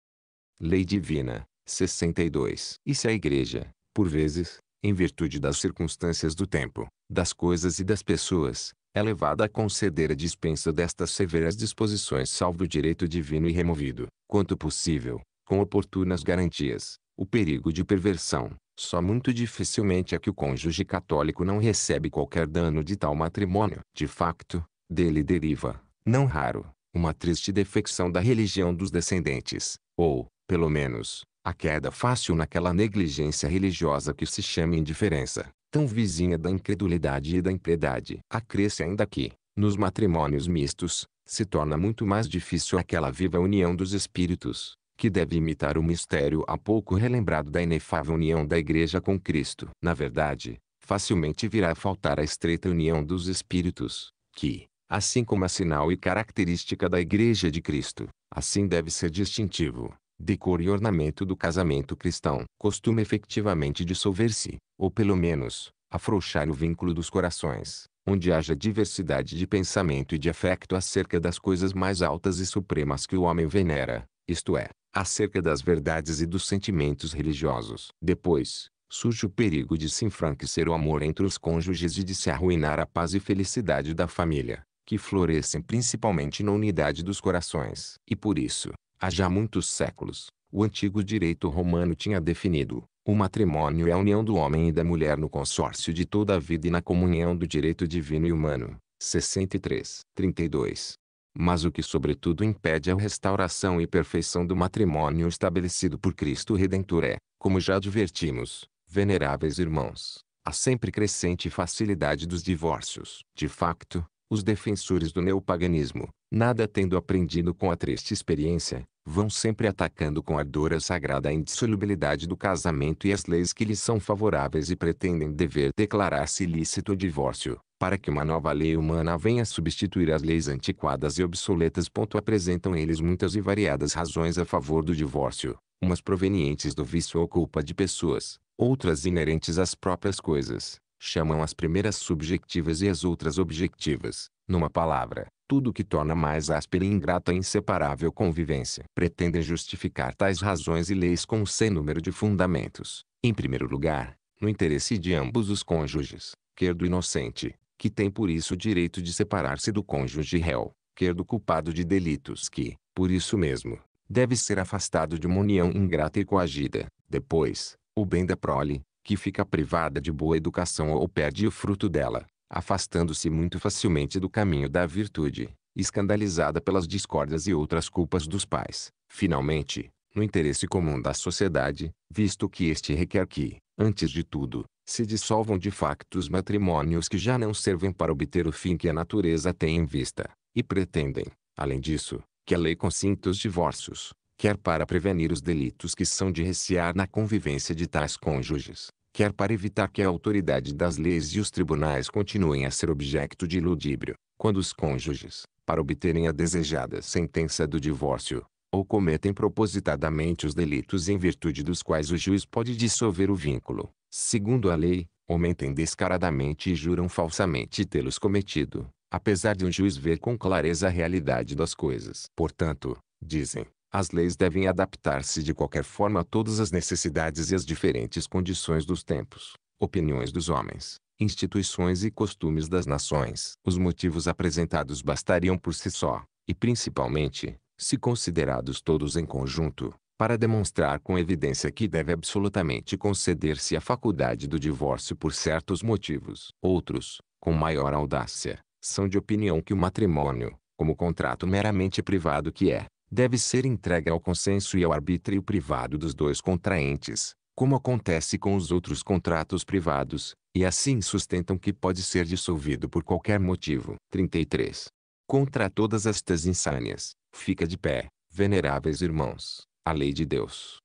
Speaker 1: Lei Divina, 62. E se a Igreja, por vezes, em virtude das circunstâncias do tempo, das coisas e das pessoas, é levada a conceder a dispensa destas severas disposições salvo o direito divino e removido, quanto possível, com oportunas garantias, o perigo de perversão, só muito dificilmente é que o cônjuge católico não recebe qualquer dano de tal matrimônio. De facto, dele deriva, não raro, uma triste defecção da religião dos descendentes, ou, pelo menos, a queda fácil naquela negligência religiosa que se chama indiferença, tão vizinha da incredulidade e da impiedade. Acresce ainda que, nos matrimônios mistos, se torna muito mais difícil aquela viva união dos espíritos, que deve imitar o mistério há pouco relembrado da inefável união da Igreja com Cristo. Na verdade, facilmente virá a faltar a estreita união dos Espíritos, que, assim como a sinal e característica da Igreja de Cristo, assim deve ser distintivo, decor e ornamento do casamento cristão. Costuma efetivamente dissolver-se, ou pelo menos, afrouxar o vínculo dos corações, onde haja diversidade de pensamento e de afeto acerca das coisas mais altas e supremas que o homem venera, isto é, acerca das verdades e dos sentimentos religiosos. Depois, surge o perigo de se enfranquecer o amor entre os cônjuges e de se arruinar a paz e felicidade da família, que florescem principalmente na unidade dos corações. E por isso, há já muitos séculos, o antigo direito romano tinha definido o matrimônio é a união do homem e da mulher no consórcio de toda a vida e na comunhão do direito divino e humano. 63. 32. Mas o que sobretudo impede a restauração e perfeição do matrimônio estabelecido por Cristo Redentor é, como já advertimos, veneráveis irmãos, a sempre crescente facilidade dos divórcios. De facto, os defensores do neopaganismo, nada tendo aprendido com a triste experiência, vão sempre atacando com ardor a sagrada indissolubilidade do casamento e as leis que lhes são favoráveis e pretendem dever declarar-se ilícito o divórcio, para que uma nova lei humana venha substituir as leis antiquadas e obsoletas. Apresentam eles muitas e variadas razões a favor do divórcio, umas provenientes do vício ou culpa de pessoas, outras inerentes às próprias coisas. Chamam as primeiras subjetivas e as outras objetivas, numa palavra, tudo que torna mais áspera e ingrata a inseparável convivência. Pretendem justificar tais razões e leis com um sem número de fundamentos. Em primeiro lugar, no interesse de ambos os cônjuges, quer do inocente, que tem por isso o direito de separar-se do cônjuge réu, quer é do culpado de delitos que, por isso mesmo, deve ser afastado de uma união ingrata e coagida. Depois, o bem da prole, que fica privada de boa educação ou perde o fruto dela, afastando-se muito facilmente do caminho da virtude, escandalizada pelas discórdias e outras culpas dos pais. Finalmente, no interesse comum da sociedade, visto que este requer que, antes de tudo, se dissolvam de facto os matrimônios que já não servem para obter o fim que a natureza tem em vista, e pretendem, além disso, que a lei consinta os divórcios, quer para prevenir os delitos que são de recear na convivência de tais cônjuges, quer para evitar que a autoridade das leis e os tribunais continuem a ser objeto de ludíbrio, quando os cônjuges, para obterem a desejada sentença do divórcio, ou cometem propositadamente os delitos em virtude dos quais o juiz pode dissolver o vínculo, segundo a lei, ou descaradamente e juram falsamente tê-los cometido, apesar de um juiz ver com clareza a realidade das coisas. Portanto, dizem, as leis devem adaptar-se de qualquer forma a todas as necessidades e as diferentes condições dos tempos, opiniões dos homens, instituições e costumes das nações. Os motivos apresentados bastariam por si só, e principalmente, se considerados todos em conjunto, para demonstrar com evidência que deve absolutamente conceder-se a faculdade do divórcio por certos motivos. Outros, com maior audácia, são de opinião que o matrimônio, como contrato meramente privado que é, deve ser entregue ao consenso e ao arbítrio privado dos dois contraentes, como acontece com os outros contratos privados, e assim sustentam que pode ser dissolvido por qualquer motivo. 33. Contra todas estas insânias, fica de pé, veneráveis irmãos, a lei de Deus.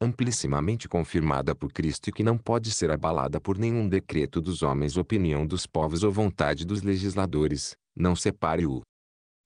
Speaker 1: Amplissimamente confirmada por Cristo e que não pode ser abalada por nenhum decreto dos homens, opinião dos povos ou vontade dos legisladores, não separe o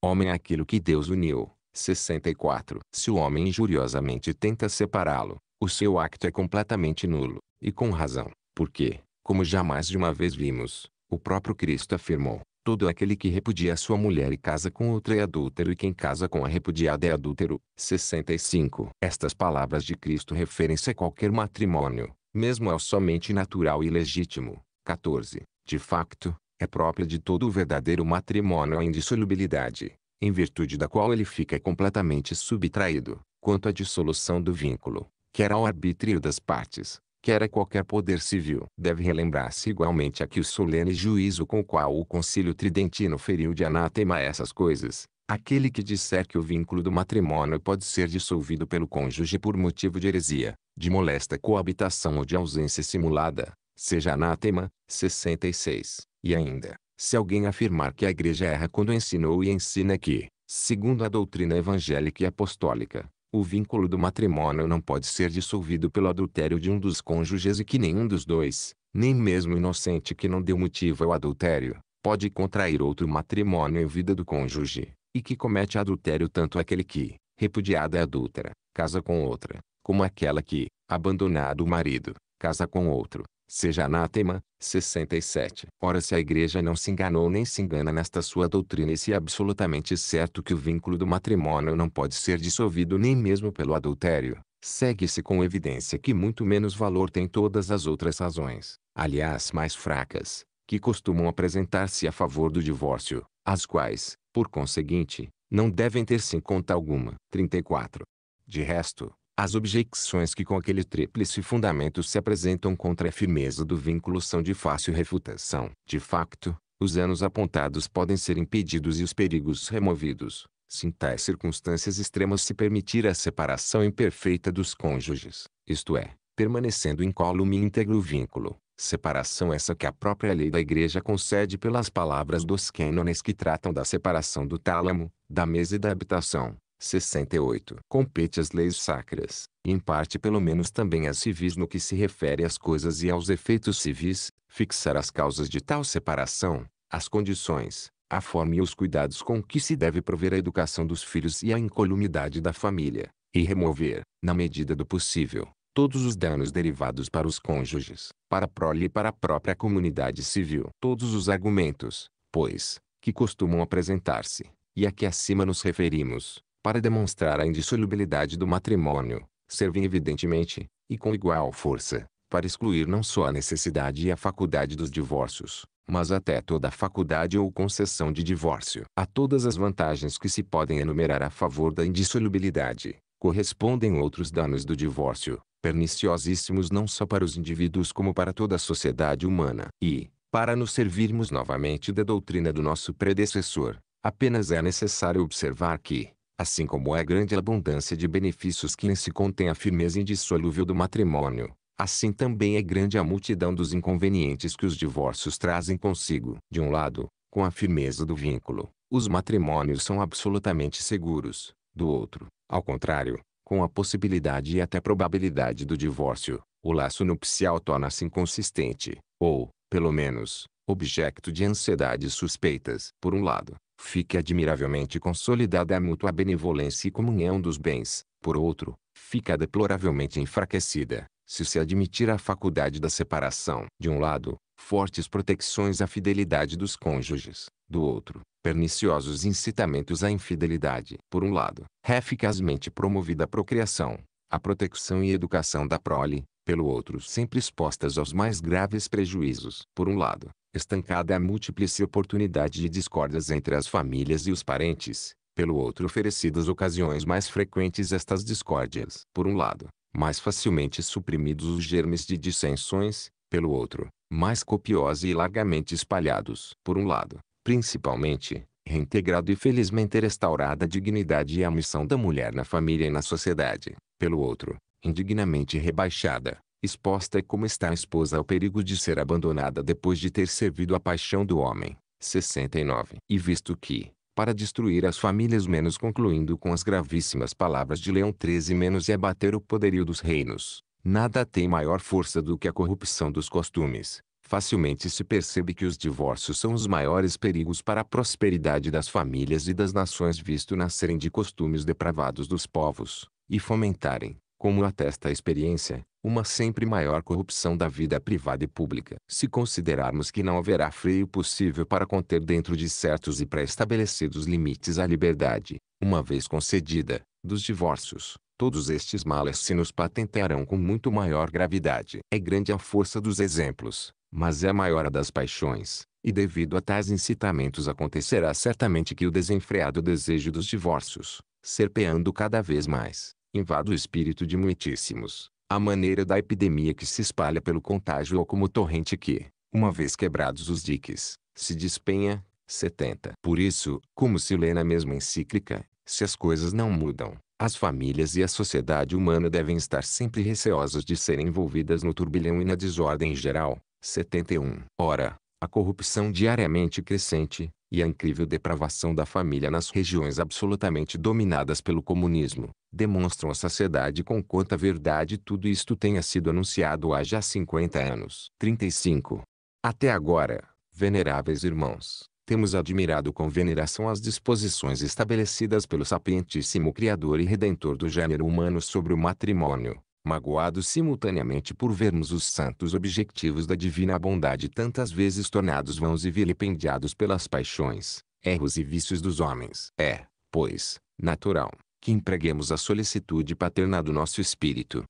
Speaker 1: homem aquilo que Deus uniu. 64. Se o homem injuriosamente tenta separá-lo, o seu acto é completamente nulo, e com razão, porque, como jamais de uma vez vimos, o próprio Cristo afirmou, Todo aquele que repudia sua mulher e casa com outra é adúltero e quem casa com a repudiada é adúltero. 65. Estas palavras de Cristo referem-se a qualquer matrimônio, mesmo ao somente natural e legítimo. 14. De facto, é própria de todo o verdadeiro matrimônio a indissolubilidade, em virtude da qual ele fica completamente subtraído, quanto à dissolução do vínculo, quer ao arbítrio das partes, que era qualquer poder civil. Deve relembrar-se igualmente a que o solene juízo com o qual o concílio tridentino feriu de anátema essas coisas, aquele que disser que o vínculo do matrimônio pode ser dissolvido pelo cônjuge por motivo de heresia, de molesta coabitação ou de ausência simulada, seja anátema, 66. E ainda, se alguém afirmar que a igreja erra quando ensinou e ensina que, segundo a doutrina evangélica e apostólica, o vínculo do matrimônio não pode ser dissolvido pelo adultério de um dos cônjuges e que nenhum dos dois, nem mesmo inocente que não deu motivo ao adultério, pode contrair outro matrimônio em vida do cônjuge, e que comete adultério tanto aquele que, repudiada a adúltera, casa com outra, como aquela que, abandonado o marido, casa com outro seja anátema. 67. Ora se a igreja não se enganou nem se engana nesta sua doutrina e se é absolutamente certo que o vínculo do matrimônio não pode ser dissolvido nem mesmo pelo adultério, segue-se com evidência que muito menos valor tem todas as outras razões, aliás mais fracas, que costumam apresentar-se a favor do divórcio, as quais, por conseguinte, não devem ter-se em conta alguma. 34. De resto, as objeções que com aquele tríplice fundamento se apresentam contra a firmeza do vínculo são de fácil refutação. De facto, os anos apontados podem ser impedidos e os perigos removidos, se em tais circunstâncias extremas se permitir a separação imperfeita dos cônjuges, isto é, permanecendo incólume e íntegro o vínculo. Separação essa que a própria lei da igreja concede pelas palavras dos cânones que tratam da separação do tálamo, da mesa e da habitação. 68. Compete às leis sacras, em parte pelo menos também às civis no que se refere às coisas e aos efeitos civis, fixar as causas de tal separação, as condições, a forma e os cuidados com que se deve prover a educação dos filhos e a incolumidade da família, e remover, na medida do possível, todos os danos derivados para os cônjuges, para a prole e para a própria comunidade civil. Todos os argumentos, pois, que costumam apresentar-se, e a que acima nos referimos, para demonstrar a indissolubilidade do matrimônio, servem evidentemente, e com igual força, para excluir não só a necessidade e a faculdade dos divórcios, mas até toda a faculdade ou concessão de divórcio. A todas as vantagens que se podem enumerar a favor da indissolubilidade, correspondem outros danos do divórcio, perniciosíssimos não só para os indivíduos como para toda a sociedade humana. E, para nos servirmos novamente da doutrina do nosso predecessor, apenas é necessário observar que, assim como é grande a abundância de benefícios que em si contém a firmeza indissolúvel do matrimônio, assim também é grande a multidão dos inconvenientes que os divórcios trazem consigo. De um lado, com a firmeza do vínculo, os matrimônios são absolutamente seguros, do outro, ao contrário, com a possibilidade e até probabilidade do divórcio, o laço nupcial torna-se inconsistente, ou, pelo menos, objeto de ansiedades suspeitas. Por um lado, fique admiravelmente consolidada a mútua benevolência e comunhão dos bens, por outro, fica deploravelmente enfraquecida, se se admitir a faculdade da separação. De um lado, fortes proteções à fidelidade dos cônjuges, do outro, perniciosos incitamentos à infidelidade. Por um lado, é eficazmente promovida a procriação, a proteção e educação da prole, pelo outro sempre expostas aos mais graves prejuízos. Por um lado, estancada a múltiplice oportunidade de discórdias entre as famílias e os parentes, pelo outro oferecidas ocasiões mais frequentes estas discórdias. Por um lado, mais facilmente suprimidos os germes de dissensões, pelo outro, mais copiosa e largamente espalhados. Por um lado, principalmente, reintegrado e felizmente restaurada a dignidade e a missão da mulher na família e na sociedade, pelo outro, indignamente rebaixada, exposta é como está a esposa ao perigo de ser abandonada depois de ter servido a paixão do homem. 69. E visto que, para destruir as famílias menos concluindo com as gravíssimas palavras de Leão XIII menos e é abater o poderio dos reinos, nada tem maior força do que a corrupção dos costumes. Facilmente se percebe que os divórcios são os maiores perigos para a prosperidade das famílias e das nações visto nascerem de costumes depravados dos povos, e fomentarem, como atesta a experiência, uma sempre maior corrupção da vida privada e pública. Se considerarmos que não haverá freio possível para conter dentro de certos e pré-estabelecidos limites a liberdade, uma vez concedida, dos divórcios, todos estes males se nos patentearão com muito maior gravidade. É grande a força dos exemplos, mas é maior a das paixões, e devido a tais incitamentos acontecerá certamente que o desenfreado desejo dos divórcios, serpeando cada vez mais, invada o espírito de muitíssimos, a maneira da epidemia que se espalha pelo contágio ou como torrente que, uma vez quebrados os diques, se despenha. 70. Por isso, como se lê na mesma encíclica, se as coisas não mudam, as famílias e a sociedade humana devem estar sempre receosas de serem envolvidas no turbilhão e na desordem geral. 71. Ora, a corrupção diariamente crescente, e a incrível depravação da família nas regiões absolutamente dominadas pelo comunismo, demonstram a saciedade com quanta verdade tudo isto tenha sido anunciado há já 50 anos. 35. Até agora, veneráveis irmãos, temos admirado com veneração as disposições estabelecidas pelo sapientíssimo Criador e Redentor do gênero humano sobre o matrimônio, magoados simultaneamente por vermos os santos objetivos da divina bondade tantas vezes tornados vãos e vilipendiados pelas paixões, erros e vícios dos homens. É, pois, natural, que empreguemos a solicitude paterna do nosso espírito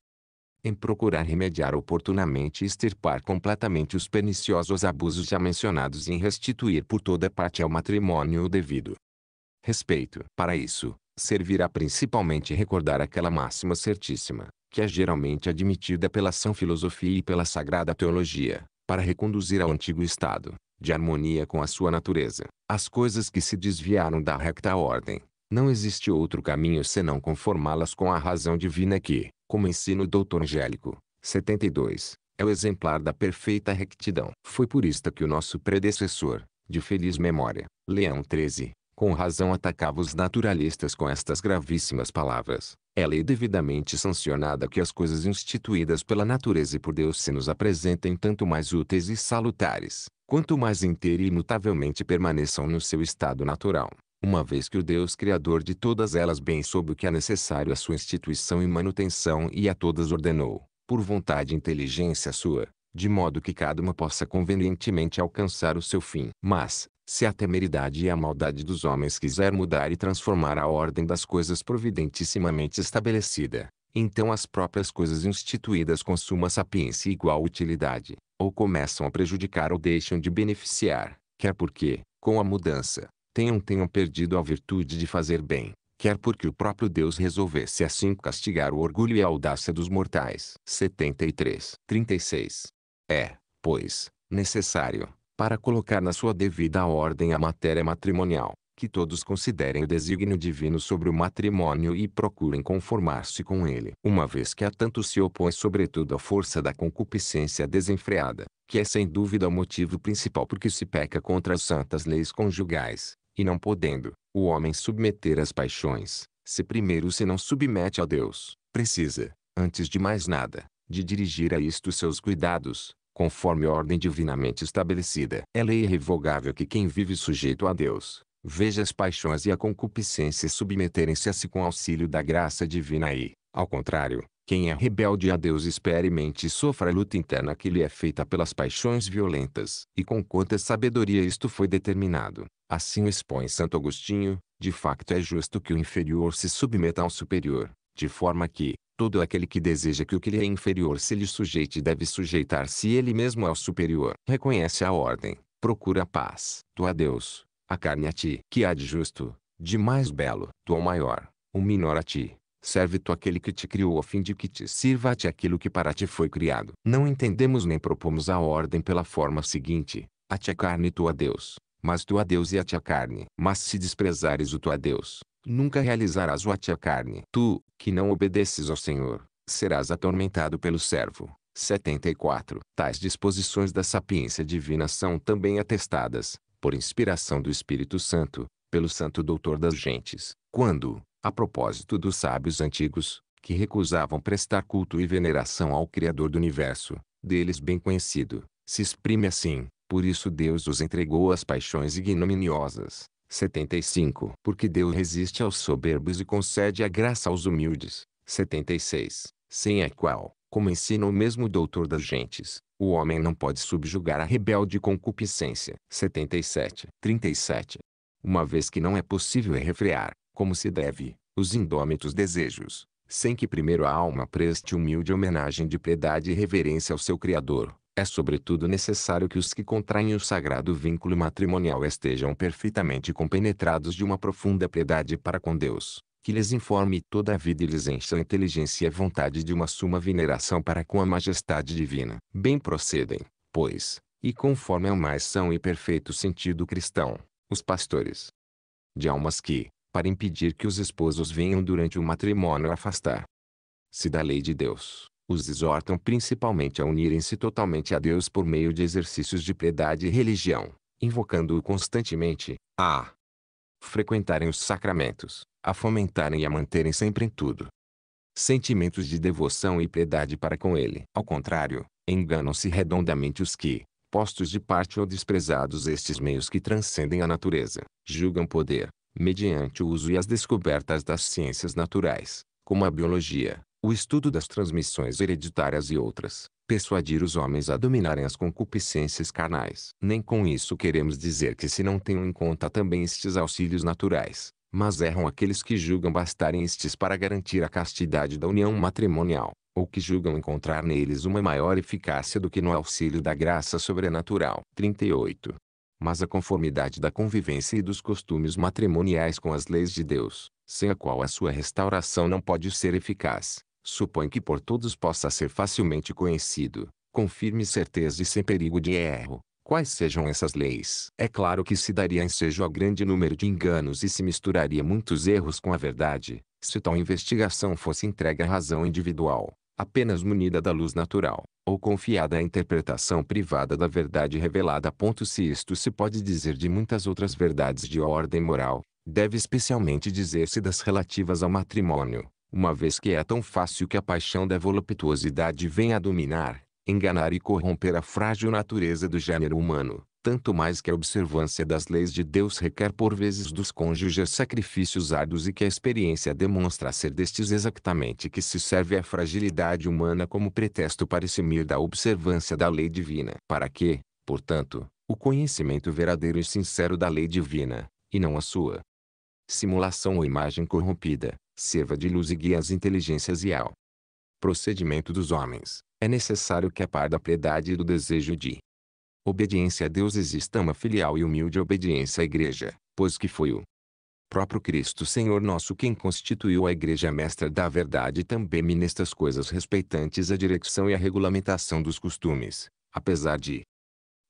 Speaker 1: em procurar remediar oportunamente e extirpar completamente os perniciosos abusos já mencionados e em restituir por toda parte ao matrimônio o devido respeito. Para isso, servirá principalmente recordar aquela máxima certíssima, que é geralmente admitida pela sã filosofia e pela sagrada teologia, para reconduzir ao antigo estado, de harmonia com a sua natureza, as coisas que se desviaram da recta ordem. Não existe outro caminho senão conformá-las com a razão divina que, como ensina o doutor Angélico, 72, é o exemplar da perfeita rectidão. Foi por isto que o nosso predecessor, de feliz memória, Leão 13 com razão atacava os naturalistas com estas gravíssimas palavras ela é devidamente sancionada que as coisas instituídas pela natureza e por Deus se nos apresentem tanto mais úteis e salutares, quanto mais inteira e imutavelmente permaneçam no seu estado natural, uma vez que o Deus Criador de todas elas bem soube o que é necessário à sua instituição e manutenção e a todas ordenou, por vontade e inteligência sua, de modo que cada uma possa convenientemente alcançar o seu fim. Mas, se a temeridade e a maldade dos homens quiser mudar e transformar a ordem das coisas providentissimamente estabelecida, então as próprias coisas instituídas com suma sapiência e igual utilidade, ou começam a prejudicar ou deixam de beneficiar, quer porque, com a mudança, tenham tenham perdido a virtude de fazer bem, quer porque o próprio Deus resolvesse assim castigar o orgulho e a audácia dos mortais. 73. 36. É, pois, necessário, para colocar na sua devida ordem a matéria matrimonial, que todos considerem o desígnio divino sobre o matrimônio e procurem conformar-se com ele, uma vez que a tanto se opõe sobretudo à força da concupiscência desenfreada, que é sem dúvida o motivo principal porque se peca contra as santas leis conjugais, e não podendo, o homem submeter as paixões, se primeiro se não submete a Deus, precisa, antes de mais nada, de dirigir a isto seus cuidados, conforme a ordem divinamente estabelecida. É lei irrevogável que quem vive sujeito a Deus, veja as paixões e a concupiscência submeterem-se a si com auxílio da graça divina e, ao contrário, quem é rebelde a Deus experimente e sofra a luta interna que lhe é feita pelas paixões violentas. E com quanta sabedoria isto foi determinado. Assim o expõe Santo Agostinho, de facto é justo que o inferior se submeta ao superior, de forma que, Todo aquele que deseja que o que lhe é inferior se lhe sujeite deve sujeitar-se ele mesmo ao superior. Reconhece a ordem, procura a paz. Tu a Deus, a carne a ti. Que há de justo, de mais belo. Tu ao maior, o menor a ti. Serve tu aquele que te criou a fim de que te sirva a ti aquilo que para ti foi criado. Não entendemos nem propomos a ordem pela forma seguinte. A ti a carne tu a Deus, mas tu a Deus e a ti a carne. Mas se desprezares o tu a Deus, nunca realizarás o carne, Tu, que não obedeces ao Senhor, serás atormentado pelo servo. 74. Tais disposições da sapiência divina são também atestadas, por inspiração do Espírito Santo, pelo Santo Doutor das Gentes, quando, a propósito dos sábios antigos, que recusavam prestar culto e veneração ao Criador do Universo, deles bem conhecido, se exprime assim, por isso Deus os entregou às paixões ignominiosas, 75. Porque Deus resiste aos soberbos e concede a graça aos humildes. 76. Sem a qual, como ensina o mesmo doutor das gentes, o homem não pode subjugar a rebelde concupiscência. 77. 37. Uma vez que não é possível refrear, como se deve, os indômitos desejos, sem que primeiro a alma preste humilde homenagem de piedade e reverência ao seu Criador, é sobretudo necessário que os que contraem o sagrado vínculo matrimonial estejam perfeitamente compenetrados de uma profunda piedade para com Deus, que lhes informe toda a vida e lhes encha a inteligência e a vontade de uma suma veneração para com a majestade divina. Bem procedem, pois, e conforme ao mais são e perfeito sentido cristão, os pastores de almas que, para impedir que os esposos venham durante o matrimônio afastar-se da lei de Deus, os exortam principalmente a unirem-se totalmente a Deus por meio de exercícios de piedade e religião, invocando-o constantemente, a frequentarem os sacramentos, a fomentarem e a manterem sempre em tudo sentimentos de devoção e piedade para com ele. Ao contrário, enganam-se redondamente os que, postos de parte ou desprezados estes meios que transcendem a natureza, julgam poder, mediante o uso e as descobertas das ciências naturais, como a biologia, o estudo das transmissões hereditárias e outras, persuadir os homens a dominarem as concupiscências carnais. Nem com isso queremos dizer que se não tenham em conta também estes auxílios naturais, mas erram aqueles que julgam bastarem estes para garantir a castidade da união matrimonial, ou que julgam encontrar neles uma maior eficácia do que no auxílio da graça sobrenatural. 38. Mas a conformidade da convivência e dos costumes matrimoniais com as leis de Deus, sem a qual a sua restauração não pode ser eficaz, supõe que por todos possa ser facilmente conhecido, com firme certeza e sem perigo de erro, Quais sejam essas leis? É claro que se daria ensejo a grande número de enganos e se misturaria muitos erros com a verdade, se tal investigação fosse entregue à razão individual, apenas munida da luz natural, ou confiada à interpretação privada da verdade revelada. Ponto se isto se pode dizer de muitas outras verdades de ordem moral, deve especialmente dizer-se das relativas ao matrimônio, uma vez que é tão fácil que a paixão da voluptuosidade venha a dominar, enganar e corromper a frágil natureza do gênero humano, tanto mais que a observância das leis de Deus requer por vezes dos cônjuges sacrifícios árduos e que a experiência demonstra ser destes exatamente que se serve a fragilidade humana como pretexto para eximir da observância da lei divina. Para que, portanto, o conhecimento verdadeiro e sincero da lei divina, e não a sua simulação ou imagem corrompida, sirva de luz e guia as inteligências e ao procedimento dos homens, é necessário que a par da piedade e do desejo de obediência a Deus exista uma filial e humilde obediência à Igreja, pois que foi o próprio Cristo Senhor nosso quem constituiu a Igreja Mestra da Verdade também nestas coisas respeitantes à direção e à regulamentação dos costumes, apesar de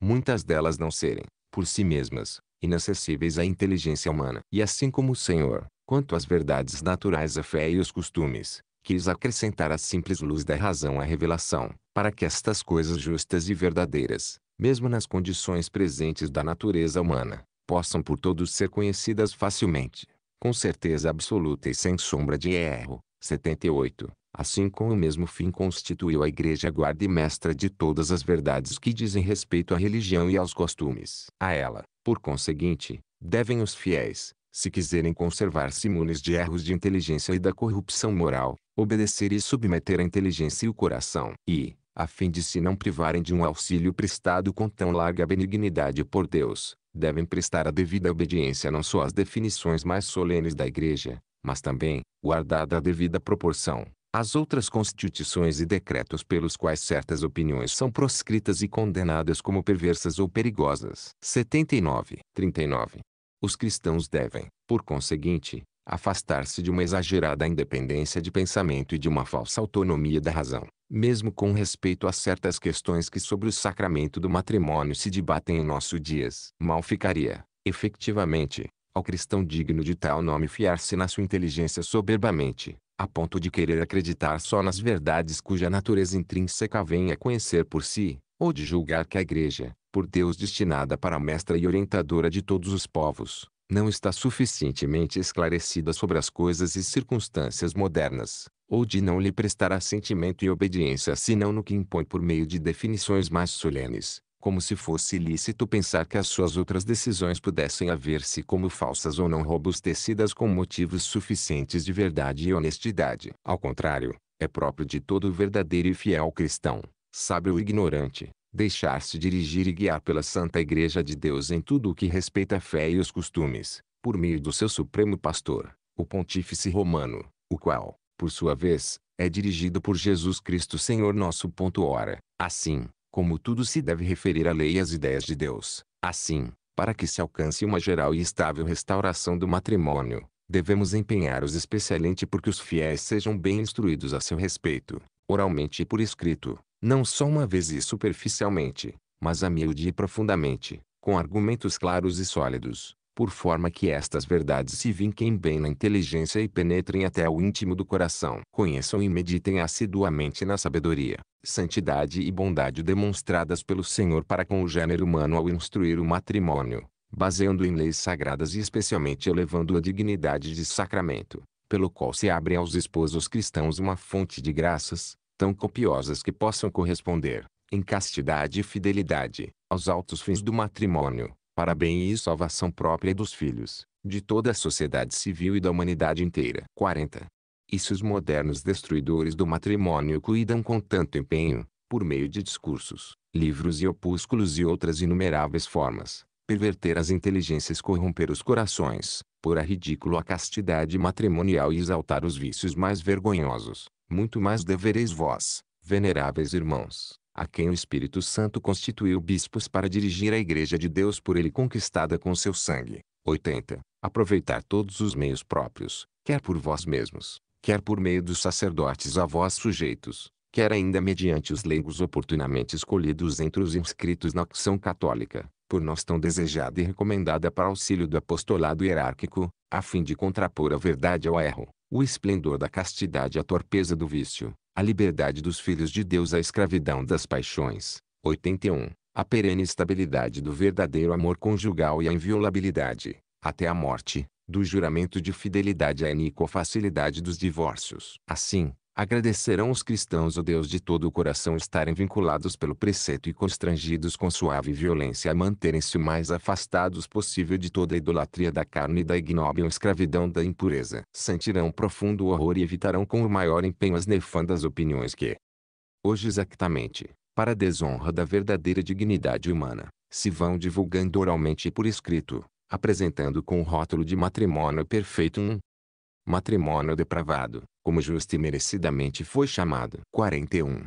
Speaker 1: muitas delas não serem, por si mesmas, inacessíveis à inteligência humana. E assim como o Senhor, quanto às verdades naturais a fé e os costumes, quis acrescentar à simples luz da razão a revelação, para que estas coisas justas e verdadeiras, mesmo nas condições presentes da natureza humana, possam por todos ser conhecidas facilmente, com certeza absoluta e sem sombra de erro. 78. Assim com o mesmo fim constituiu a Igreja guarda e mestra de todas as verdades que dizem respeito à religião e aos costumes. A ela, por conseguinte, devem os fiéis, se quiserem conservar-se imunes de erros de inteligência e da corrupção moral, obedecer e submeter a inteligência e o coração, e, a fim de se não privarem de um auxílio prestado com tão larga benignidade por Deus, devem prestar a devida obediência não só às definições mais solenes da Igreja, mas também, guardada a devida proporção, às outras constituições e decretos pelos quais certas opiniões são proscritas e condenadas como perversas ou perigosas. 79. 39. Os cristãos devem, por conseguinte, afastar-se de uma exagerada independência de pensamento e de uma falsa autonomia da razão, mesmo com respeito a certas questões que sobre o sacramento do matrimônio se debatem em nossos dias. Mal ficaria, efetivamente, ao cristão digno de tal nome fiar-se na sua inteligência soberbamente, a ponto de querer acreditar só nas verdades cuja natureza intrínseca vem a conhecer por si, ou de julgar que a igreja, por Deus destinada para mestra e orientadora de todos os povos, não está suficientemente esclarecida sobre as coisas e circunstâncias modernas, ou de não lhe prestar assentimento e obediência senão no que impõe por meio de definições mais solenes, como se fosse ilícito pensar que as suas outras decisões pudessem haver-se como falsas ou não robustecidas com motivos suficientes de verdade e honestidade. Ao contrário, é próprio de todo verdadeiro e fiel cristão, sábio ou ignorante, deixar-se dirigir e guiar pela Santa Igreja de Deus em tudo o que respeita a fé e os costumes, por meio do seu supremo pastor, o pontífice romano, o qual, por sua vez, é dirigido por Jesus Cristo Senhor nosso. Ora, assim, como tudo se deve referir à lei e às ideias de Deus, assim, para que se alcance uma geral e estável restauração do matrimônio, devemos empenhar os especialmente porque os fiéis sejam bem instruídos a seu respeito, oralmente e por escrito, não só uma vez e superficialmente, mas a miúde e profundamente, com argumentos claros e sólidos, por forma que estas verdades se vinquem bem na inteligência e penetrem até o íntimo do coração. Conheçam e meditem assiduamente na sabedoria, santidade e bondade demonstradas pelo Senhor para com o gênero humano ao instruir o matrimônio, baseando em leis sagradas e especialmente elevando a dignidade de sacramento, pelo qual se abre aos esposos cristãos uma fonte de graças, tão copiosas que possam corresponder, em castidade e fidelidade, aos altos fins do matrimônio, para bem e salvação própria dos filhos, de toda a sociedade civil e da humanidade inteira. 40. E se os modernos destruidores do matrimônio cuidam com tanto empenho, por meio de discursos, livros e opúsculos e outras inumeráveis formas, perverter as inteligências corromper os corações, pôr a ridículo a castidade matrimonial e exaltar os vícios mais vergonhosos, muito mais devereis vós, veneráveis irmãos, a quem o Espírito Santo constituiu bispos para dirigir a Igreja de Deus por ele conquistada com seu sangue. 80. Aproveitar todos os meios próprios, quer por vós mesmos, quer por meio dos sacerdotes a vós sujeitos, quer ainda mediante os leigos oportunamente escolhidos entre os inscritos na opção católica, por nós tão desejada e recomendada para auxílio do apostolado hierárquico, a fim de contrapor a verdade ao erro, o esplendor da castidade à torpeza do vício, a liberdade dos filhos de Deus à escravidão das paixões. 81. A perene estabilidade do verdadeiro amor conjugal e a inviolabilidade, até a morte, do juramento de fidelidade à facilidade dos divórcios. Assim, agradecerão os cristãos o Deus de todo o coração estarem vinculados pelo preceito e constrangidos com suave violência a manterem-se o mais afastados possível de toda a idolatria da carne e da ignóbil escravidão da impureza. Sentirão profundo horror e evitarão com o maior empenho as nefandas opiniões que, hoje exatamente, para a desonra da verdadeira dignidade humana, se vão divulgando oralmente e por escrito, apresentando com o rótulo de matrimônio perfeito um matrimônio depravado, como justo e merecidamente foi chamado. 41.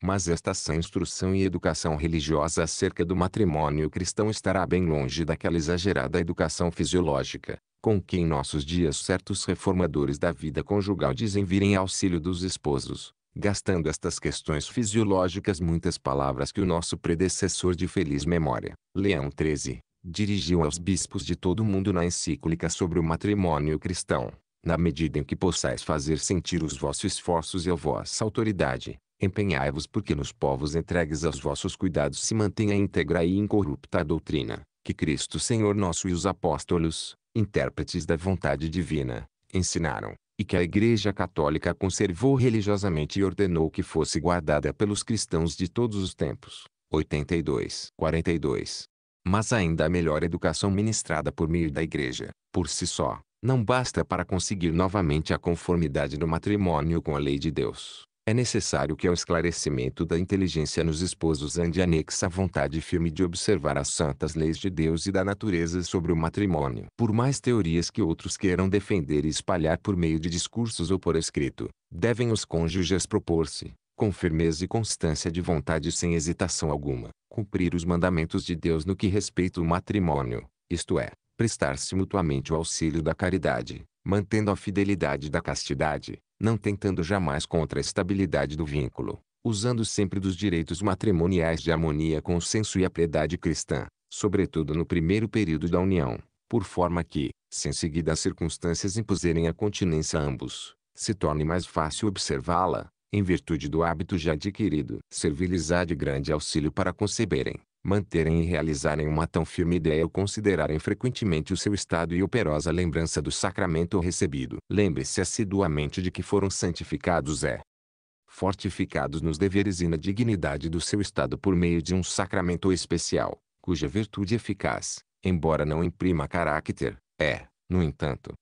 Speaker 1: Mas esta sã instrução e educação religiosa acerca do matrimônio cristão estará bem longe daquela exagerada educação fisiológica, com que em nossos dias certos reformadores da vida conjugal dizem vir em auxílio dos esposos, gastando estas questões fisiológicas muitas palavras que o nosso predecessor de feliz memória, Leão XIII, dirigiu aos bispos de todo o mundo na encíclica sobre o matrimônio cristão na medida em que possais fazer sentir os vossos esforços e a vossa autoridade, empenhai-vos porque nos povos entregues aos vossos cuidados se mantenha íntegra e incorrupta a doutrina, que Cristo Senhor nosso e os apóstolos, intérpretes da vontade divina, ensinaram, e que a Igreja Católica conservou religiosamente e ordenou que fosse guardada pelos cristãos de todos os tempos. 82, 42. Mas ainda a melhor educação ministrada por meio da Igreja, por si só, não basta para conseguir novamente a conformidade do matrimônio com a lei de Deus. É necessário que o esclarecimento da inteligência nos esposos ande anexa a vontade firme de observar as santas leis de Deus e da natureza sobre o matrimônio. Por mais teorias que outros queiram defender e espalhar por meio de discursos ou por escrito, devem os cônjuges propor-se, com firmeza e constância de vontade sem hesitação alguma, cumprir os mandamentos de Deus no que respeita ao matrimônio, isto é, prestar-se mutuamente o auxílio da caridade, mantendo a fidelidade da castidade, não tentando jamais contra a estabilidade do vínculo, usando sempre dos direitos matrimoniais de harmonia com o senso e a piedade cristã, sobretudo no primeiro período da união, por forma que, se em seguida as circunstâncias impuserem a continência a ambos, se torne mais fácil observá-la, em virtude do hábito já adquirido. Servilizar de grande auxílio para conceberem, manterem e realizarem uma tão firme ideia ou considerarem frequentemente o seu estado e operosa lembrança do sacramento recebido. Lembre-se assiduamente de que foram santificados é fortificados nos deveres e na dignidade do seu estado por meio de um sacramento especial, cuja virtude eficaz, embora não imprima caráter, é, no entanto,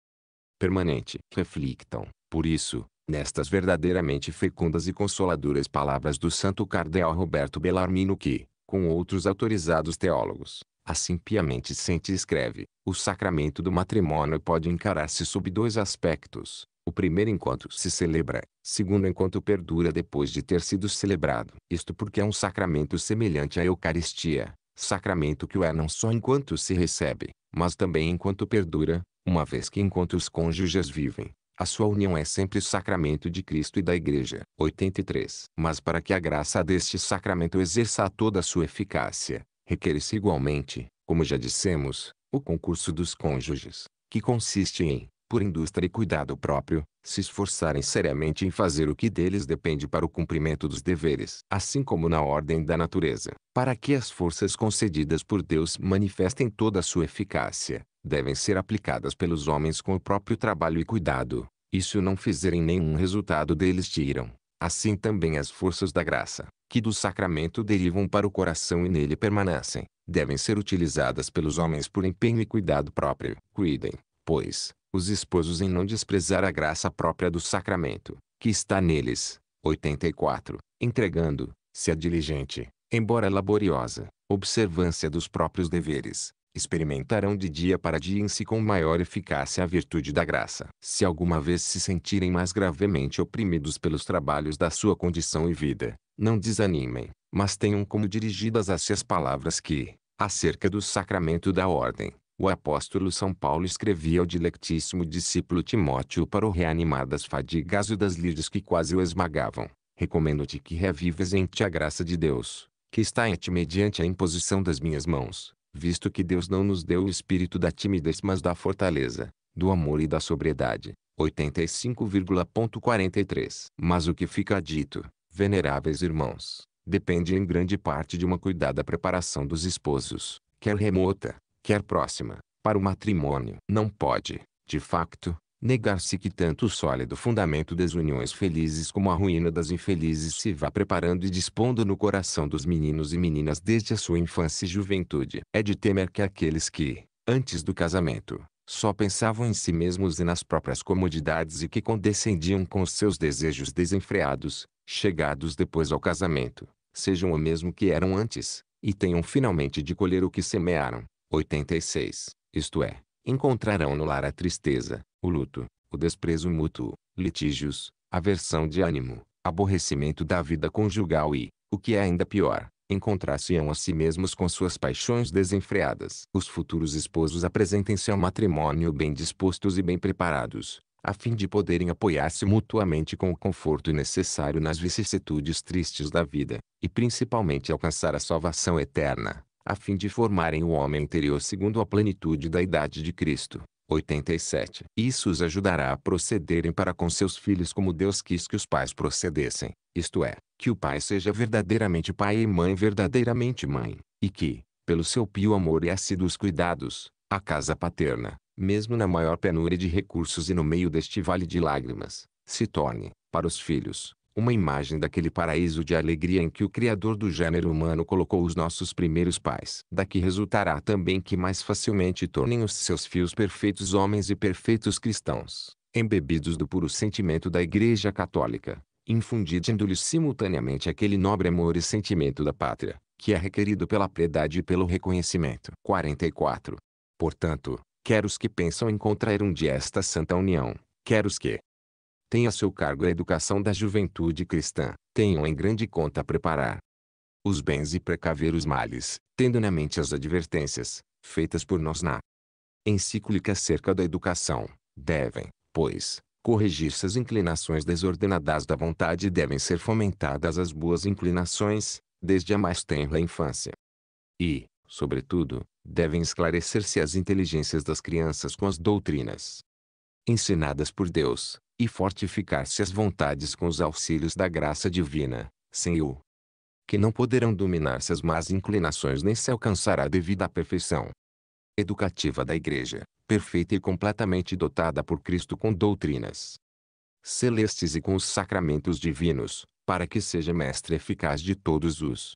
Speaker 1: permanente. Reflictam, por isso, nestas verdadeiramente fecundas e consoladoras palavras do santo cardeal Roberto Bellarmino que, com outros autorizados teólogos. Assim piamente sente e escreve, o sacramento do matrimônio pode encarar-se sob dois aspectos. O primeiro enquanto se celebra, segundo enquanto perdura depois de ter sido celebrado. Isto porque é um sacramento semelhante à Eucaristia, sacramento que o é não só enquanto se recebe, mas também enquanto perdura, uma vez que enquanto os cônjuges vivem, a sua união é sempre sacramento de Cristo e da Igreja. 83. Mas para que a graça deste sacramento exerça toda a sua eficácia, requer-se igualmente, como já dissemos, o concurso dos cônjuges, que consiste em, por indústria e cuidado próprio, se esforçarem seriamente em fazer o que deles depende para o cumprimento dos deveres, assim como na ordem da natureza, para que as forças concedidas por Deus manifestem toda a sua eficácia devem ser aplicadas pelos homens com o próprio trabalho e cuidado, e se o não fizerem nenhum resultado deles tiram. Assim também as forças da graça, que do sacramento derivam para o coração e nele permanecem, devem ser utilizadas pelos homens por empenho e cuidado próprio. Cuidem, pois, os esposos em não desprezar a graça própria do sacramento, que está neles. 84. Entregando, se a diligente, embora laboriosa, observância dos próprios deveres, experimentarão de dia para dia em si com maior eficácia a virtude da graça. Se alguma vez se sentirem mais gravemente oprimidos pelos trabalhos da sua condição e vida, não desanimem, mas tenham como dirigidas a si as palavras que, acerca do sacramento da ordem, o apóstolo São Paulo escrevia ao dilectíssimo discípulo Timóteo para o reanimar das fadigas e das lides que quase o esmagavam. Recomendo-te que revives em ti a graça de Deus, que está em ti mediante a imposição das minhas mãos visto que Deus não nos deu o espírito da timidez mas da fortaleza, do amor e da sobriedade. 85,43 Mas o que fica dito, veneráveis irmãos, depende em grande parte de uma cuidada preparação dos esposos, quer remota, quer próxima, para o matrimônio. Não pode, de facto, negar-se que tanto o sólido fundamento das uniões felizes como a ruína das infelizes se vá preparando e dispondo no coração dos meninos e meninas desde a sua infância e juventude. É de temer que aqueles que, antes do casamento, só pensavam em si mesmos e nas próprias comodidades e que condescendiam com os seus desejos desenfreados, chegados depois ao casamento, sejam o mesmo que eram antes, e tenham finalmente de colher o que semearam. 86. Isto é, encontrarão no lar a tristeza, o luto, o desprezo mútuo, litígios, aversão de ânimo, aborrecimento da vida conjugal e, o que é ainda pior, encontrar-se-ão a si mesmos com suas paixões desenfreadas. Os futuros esposos apresentem-se ao matrimônio bem dispostos e bem preparados, a fim de poderem apoiar-se mutuamente com o conforto necessário nas vicissitudes tristes da vida, e principalmente alcançar a salvação eterna, a fim de formarem o homem interior segundo a plenitude da idade de Cristo. 87. Isso os ajudará a procederem para com seus filhos como Deus quis que os pais procedessem, isto é, que o pai seja verdadeiramente pai e mãe verdadeiramente mãe, e que, pelo seu pio amor e assíduos cuidados, a casa paterna, mesmo na maior penúria de recursos e no meio deste vale de lágrimas, se torne, para os filhos, uma imagem daquele paraíso de alegria em que o Criador do gênero humano colocou os nossos primeiros pais. Daqui resultará também que mais facilmente tornem os seus filhos perfeitos homens e perfeitos cristãos, embebidos do puro sentimento da Igreja Católica, infundindo-lhes simultaneamente aquele nobre amor e sentimento da pátria, que é requerido pela piedade e pelo reconhecimento. 44. Portanto, quer os que pensam em contrair um dia esta santa união, quer os que, tem a seu cargo a educação da juventude cristã, tenham em grande conta preparar os bens e precaver os males, tendo na mente as advertências, feitas por nós na encíclica acerca da educação, devem, pois, corrigir-se as inclinações desordenadas da vontade e devem ser fomentadas as boas inclinações, desde a mais tenra infância. E, sobretudo, devem esclarecer-se as inteligências das crianças com as doutrinas ensinadas por Deus, e fortificar-se as vontades com os auxílios da graça divina, sem o que não poderão dominar-se as más inclinações nem se alcançará a devida perfeição educativa da Igreja, perfeita e completamente dotada por Cristo com doutrinas celestes e com os sacramentos divinos, para que seja mestre eficaz de todos os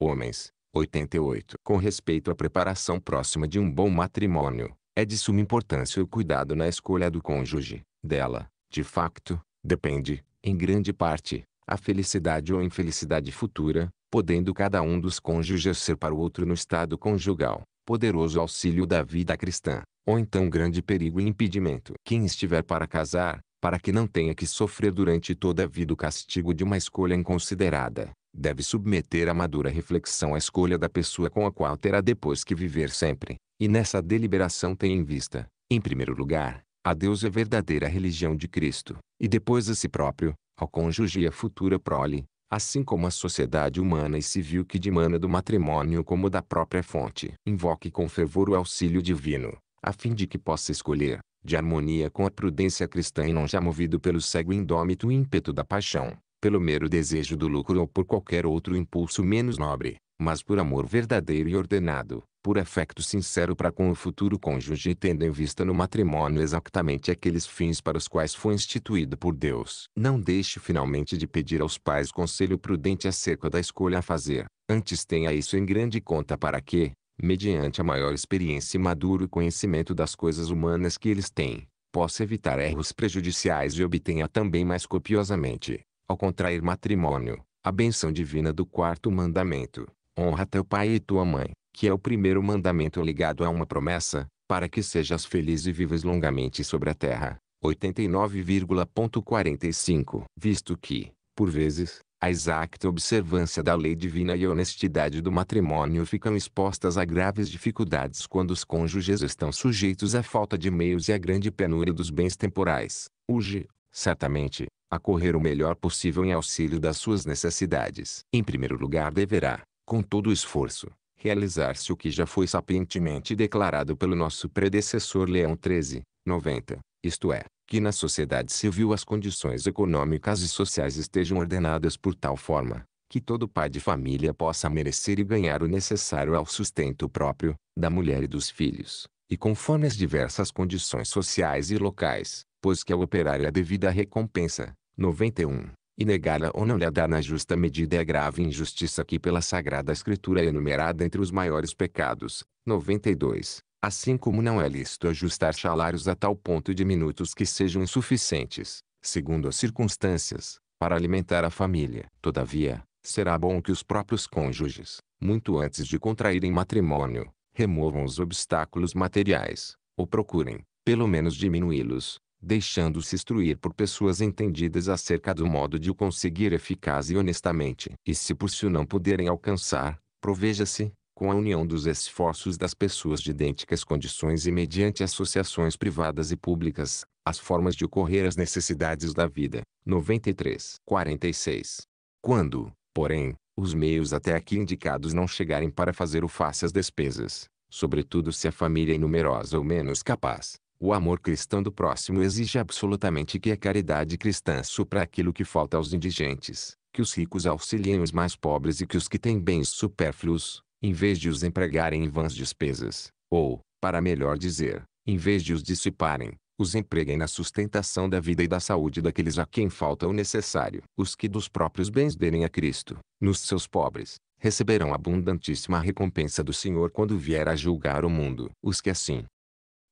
Speaker 1: homens. 88. Com respeito à preparação próxima de um bom matrimônio, é de suma importância o cuidado na escolha do cônjuge, dela, de facto, depende, em grande parte, a felicidade ou infelicidade futura, podendo cada um dos cônjuges ser para o outro no estado conjugal, poderoso auxílio da vida cristã, ou então grande perigo e impedimento. Quem estiver para casar, para que não tenha que sofrer durante toda a vida o castigo de uma escolha inconsiderada, deve submeter à madura reflexão a escolha da pessoa com a qual terá depois que viver sempre, e nessa deliberação tem em vista, em primeiro lugar, a Deus é a verdadeira religião de Cristo, e depois a si próprio, ao cônjuge e à futura prole, assim como a sociedade humana e civil que dimana do matrimônio como da própria fonte. Invoque com fervor o auxílio divino, a fim de que possa escolher, de harmonia com a prudência cristã e não já movido pelo cego indômito ímpeto da paixão, pelo mero desejo do lucro ou por qualquer outro impulso menos nobre, mas por amor verdadeiro e ordenado, por afeto sincero para com o futuro cônjuge tendo em vista no matrimônio exatamente aqueles fins para os quais foi instituído por Deus. Não deixe finalmente de pedir aos pais conselho prudente acerca da escolha a fazer, antes tenha isso em grande conta para que, mediante a maior experiência e maduro conhecimento das coisas humanas que eles têm, possa evitar erros prejudiciais e obtenha também mais copiosamente, ao contrair matrimônio, a benção divina do quarto mandamento. Honra teu pai e tua mãe, que é o primeiro mandamento ligado a uma promessa, para que sejas feliz e vivas longamente sobre a terra. 89,45 Visto que, por vezes, a exacta observância da lei divina e a honestidade do matrimônio ficam expostas a graves dificuldades quando os cônjuges estão sujeitos à falta de meios e à grande penúria dos bens temporais. Urge, certamente, a correr o melhor possível em auxílio das suas necessidades. Em primeiro lugar, deverá, com todo o esforço, realizar-se o que já foi sapientemente declarado pelo nosso predecessor Leão XIII, 90, isto é, que na sociedade civil as condições econômicas e sociais estejam ordenadas por tal forma, que todo pai de família possa merecer e ganhar o necessário ao sustento próprio, da mulher e dos filhos, e conforme as diversas condições sociais e locais, pois que ao operário é devida a recompensa. 91 e negá-la ou não lhe dar na justa medida é a grave injustiça que pela Sagrada Escritura é enumerada entre os maiores pecados. 92. Assim como não é lícito ajustar salários a tal ponto de minutos que sejam insuficientes, segundo as circunstâncias, para alimentar a família. Todavia, será bom que os próprios cônjuges, muito antes de contraírem matrimônio, removam os obstáculos materiais, ou procurem, pelo menos diminuí-los, deixando-se instruir por pessoas entendidas acerca do modo de o conseguir eficaz e honestamente. E se por si não puderem alcançar, proveja-se, com a união dos esforços das pessoas de idênticas condições e mediante associações privadas e públicas, as formas de ocorrer às necessidades da vida. 93. 46. Quando, porém, os meios até aqui indicados não chegarem para fazer o face às despesas, sobretudo se a família é numerosa ou menos capaz, o amor cristão do próximo exige absolutamente que a caridade cristã supra aquilo que falta aos indigentes, que os ricos auxiliem os mais pobres e que os que têm bens supérfluos, em vez de os empregarem em vãs despesas, ou, para melhor dizer, em vez de os dissiparem, os empreguem na sustentação da vida e da saúde daqueles a quem falta o necessário. Os que dos próprios bens derem a Cristo, nos seus pobres, receberão abundantíssima recompensa do Senhor quando vier a julgar o mundo. Os que assim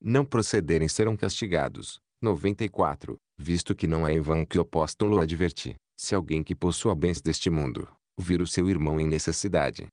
Speaker 1: não procederem serão castigados. 94. Visto que não é em vão que o apóstolo adverte, se alguém que possua bens deste mundo, vir o seu irmão em necessidade,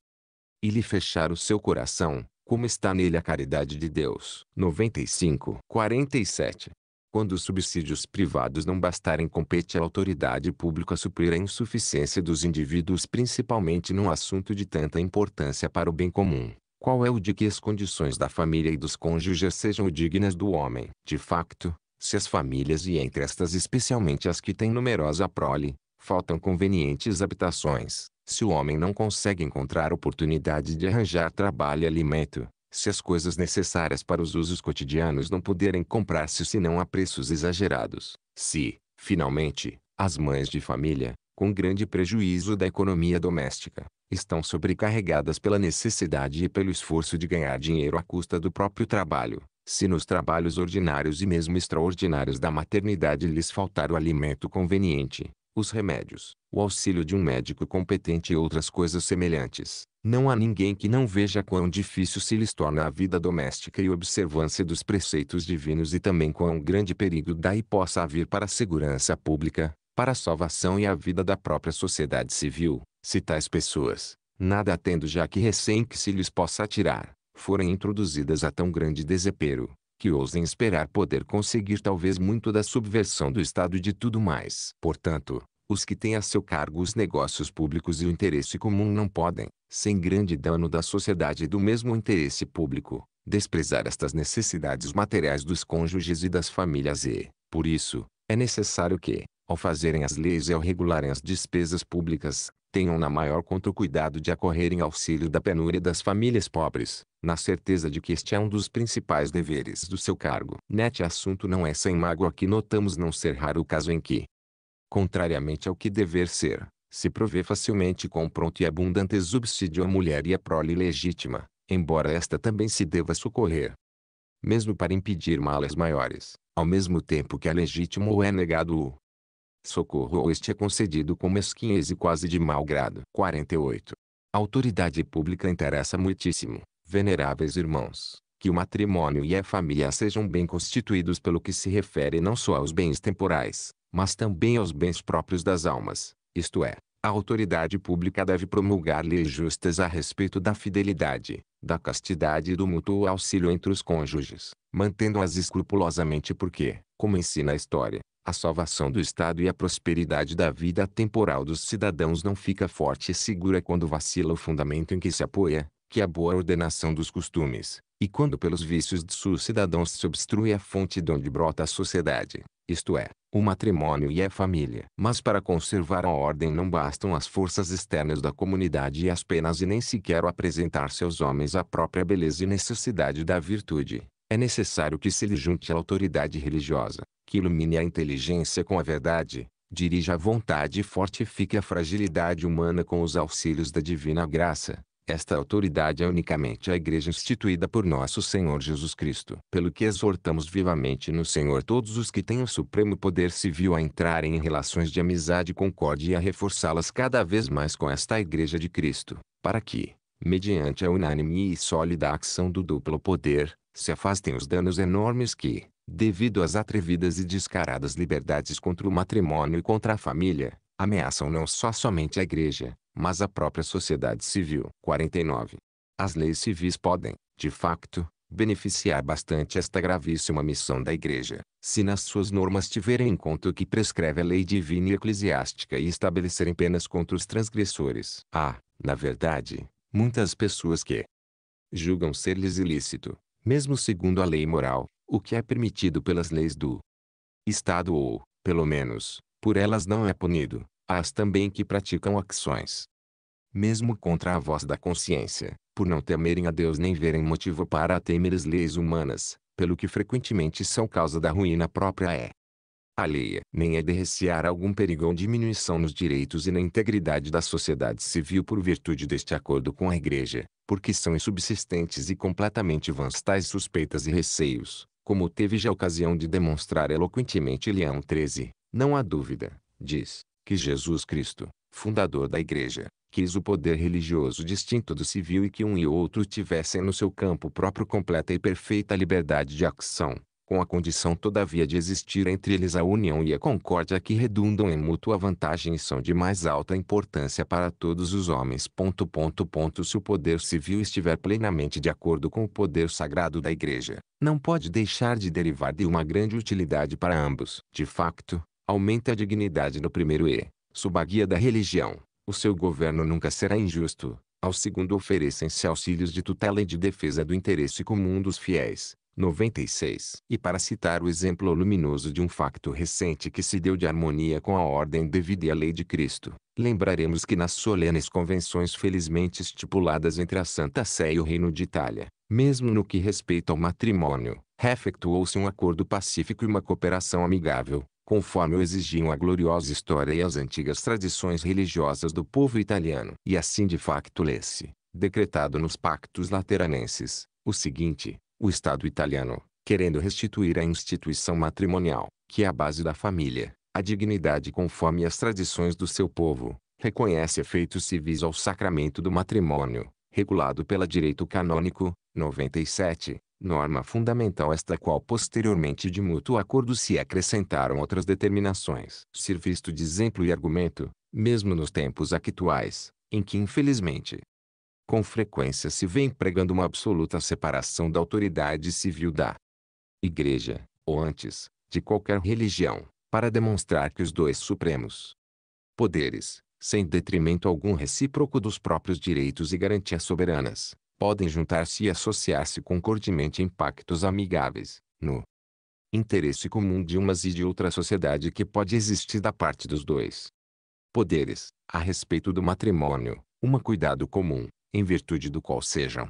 Speaker 1: e lhe fechar o seu coração, como está nele a caridade de Deus. 95. 47. Quando os subsídios privados não bastarem, compete à autoridade pública suprir a insuficiência dos indivíduos, principalmente num assunto de tanta importância para o bem comum. Qual é o de que as condições da família e dos cônjuges sejam dignas do homem? De facto, se as famílias e entre estas especialmente as que têm numerosa prole, faltam convenientes habitações, se o homem não consegue encontrar oportunidade de arranjar trabalho e alimento, se as coisas necessárias para os usos cotidianos não puderem comprar-se senão a preços exagerados, se, finalmente, as mães de família, com grande prejuízo da economia doméstica, estão sobrecarregadas pela necessidade e pelo esforço de ganhar dinheiro à custa do próprio trabalho. Se nos trabalhos ordinários e mesmo extraordinários da maternidade lhes faltar o alimento conveniente, os remédios, o auxílio de um médico competente e outras coisas semelhantes, não há ninguém que não veja quão difícil se lhes torna a vida doméstica e observância dos preceitos divinos e também quão grande perigo daí possa haver para a segurança pública, para a salvação e a vida da própria sociedade civil se tais pessoas, nada tendo já que recém que se lhes possa atirar, forem introduzidas a tão grande desespero, que ousem esperar poder conseguir talvez muito da subversão do Estado e de tudo mais. Portanto, os que têm a seu cargo os negócios públicos e o interesse comum não podem, sem grande dano da sociedade e do mesmo interesse público, desprezar estas necessidades materiais dos cônjuges e das famílias e, por isso, é necessário que, ao fazerem as leis e ao regularem as despesas públicas, tenham na maior conta o cuidado de acorrer em auxílio da penúria das famílias pobres, na certeza de que este é um dos principais deveres do seu cargo. Neste assunto não é sem mágoa que notamos não ser raro o caso em que, contrariamente ao que dever ser, se provê facilmente com pronto e abundante subsídio à mulher e à prole legítima, embora esta também se deva socorrer. Mesmo para impedir males maiores, ao mesmo tempo que é legítimo ou é negado o socorro ou este é concedido com mesquinhez e quase de mau grado. 48. A autoridade pública interessa muitíssimo, veneráveis irmãos, que o matrimônio e a família sejam bem constituídos pelo que se refere não só aos bens temporais, mas também aos bens próprios das almas, isto é, a autoridade pública deve promulgar leis justas a respeito da fidelidade, da castidade e do mútuo auxílio entre os cônjuges, mantendo-as escrupulosamente porque, como ensina a história, a salvação do Estado e a prosperidade da vida temporal dos cidadãos não fica forte e segura quando vacila o fundamento em que se apoia, que é a boa ordenação dos costumes, e quando pelos vícios de seus cidadãos se obstrui a fonte de onde brota a sociedade, isto é, o matrimônio e a família. Mas para conservar a ordem não bastam as forças externas da comunidade e as penas e nem sequer apresentar-se aos homens a própria beleza e necessidade da virtude. É necessário que se lhe junte a autoridade religiosa, que ilumine a inteligência com a verdade, dirija a vontade e fortifique a fragilidade humana com os auxílios da divina graça. Esta autoridade é unicamente a Igreja instituída por nosso Senhor Jesus Cristo. Pelo que exortamos vivamente no Senhor todos os que têm o supremo poder civil a entrarem em relações de amizade e concórdia e a reforçá-las cada vez mais com esta Igreja de Cristo, para que, mediante a unânime e sólida ação do duplo poder, se afastem os danos enormes que, devido às atrevidas e descaradas liberdades contra o matrimônio e contra a família, ameaçam não só somente a igreja, mas a própria sociedade civil. 49. As leis civis podem, de facto, beneficiar bastante esta gravíssima missão da Igreja, se nas suas normas tiverem em conta o que prescreve a lei divina e eclesiástica e estabelecerem penas contra os transgressores. Há, ah, na verdade, muitas pessoas que julgam ser-lhes ilícito, mesmo segundo a lei moral, o que é permitido pelas leis do Estado ou, pelo menos, por elas não é punido, as também que praticam ações. Mesmo contra a voz da consciência, por não temerem a Deus nem verem motivo para temer as leis humanas, pelo que frequentemente são causa da ruína própria é alheia, nem é de recear algum perigo ou diminuição nos direitos e na integridade da sociedade civil por virtude deste acordo com a Igreja, porque são insubsistentes e completamente vãs tais suspeitas e receios, como teve já ocasião de demonstrar eloquentemente Leão XIII, não há dúvida, diz, que Jesus Cristo, fundador da Igreja, quis o poder religioso distinto do civil e que um e outro tivessem no seu campo próprio completa e perfeita liberdade de ação, com a condição todavia de existir entre eles a união e a concórdia que redundam em mútua vantagem e são de mais alta importância para todos os homens. Ponto, ponto, ponto. Se o poder civil estiver plenamente de acordo com o poder sagrado da Igreja, não pode deixar de derivar de uma grande utilidade para ambos. De facto, aumenta a dignidade no primeiro e, sob a guia da religião, o seu governo nunca será injusto. Ao segundo oferecem-se auxílios de tutela e de defesa do interesse comum dos fiéis 96. E para citar o exemplo luminoso de um facto recente que se deu de harmonia com a ordem devida e a lei de Cristo, lembraremos que nas solenes convenções felizmente estipuladas entre a Santa Sé e o Reino de Itália, mesmo no que respeita ao matrimônio, refectuou-se um acordo pacífico e uma cooperação amigável, conforme o exigiam a gloriosa história e as antigas tradições religiosas do povo italiano. E assim de facto lê-se, decretado nos pactos lateranenses, o seguinte, o Estado italiano, querendo restituir à instituição matrimonial, que é a base da família, a dignidade conforme as tradições do seu povo, reconhece efeitos civis ao sacramento do matrimônio, regulado pela direito canônico, 97, norma fundamental esta qual posteriormente de mútuo acordo se acrescentaram outras determinações. Ser visto de exemplo e argumento, mesmo nos tempos actuais, em que infelizmente, com frequência se vem pregando uma absoluta separação da autoridade civil da Igreja, ou antes, de qualquer religião, para demonstrar que os dois supremos poderes, sem detrimento algum recíproco dos próprios direitos e garantias soberanas, podem juntar-se e associar-se concordemente em pactos amigáveis, no interesse comum de umas e de outra sociedade que pode existir da parte dos dois poderes, a respeito do matrimônio, uma cuidado comum, em virtude do qual sejam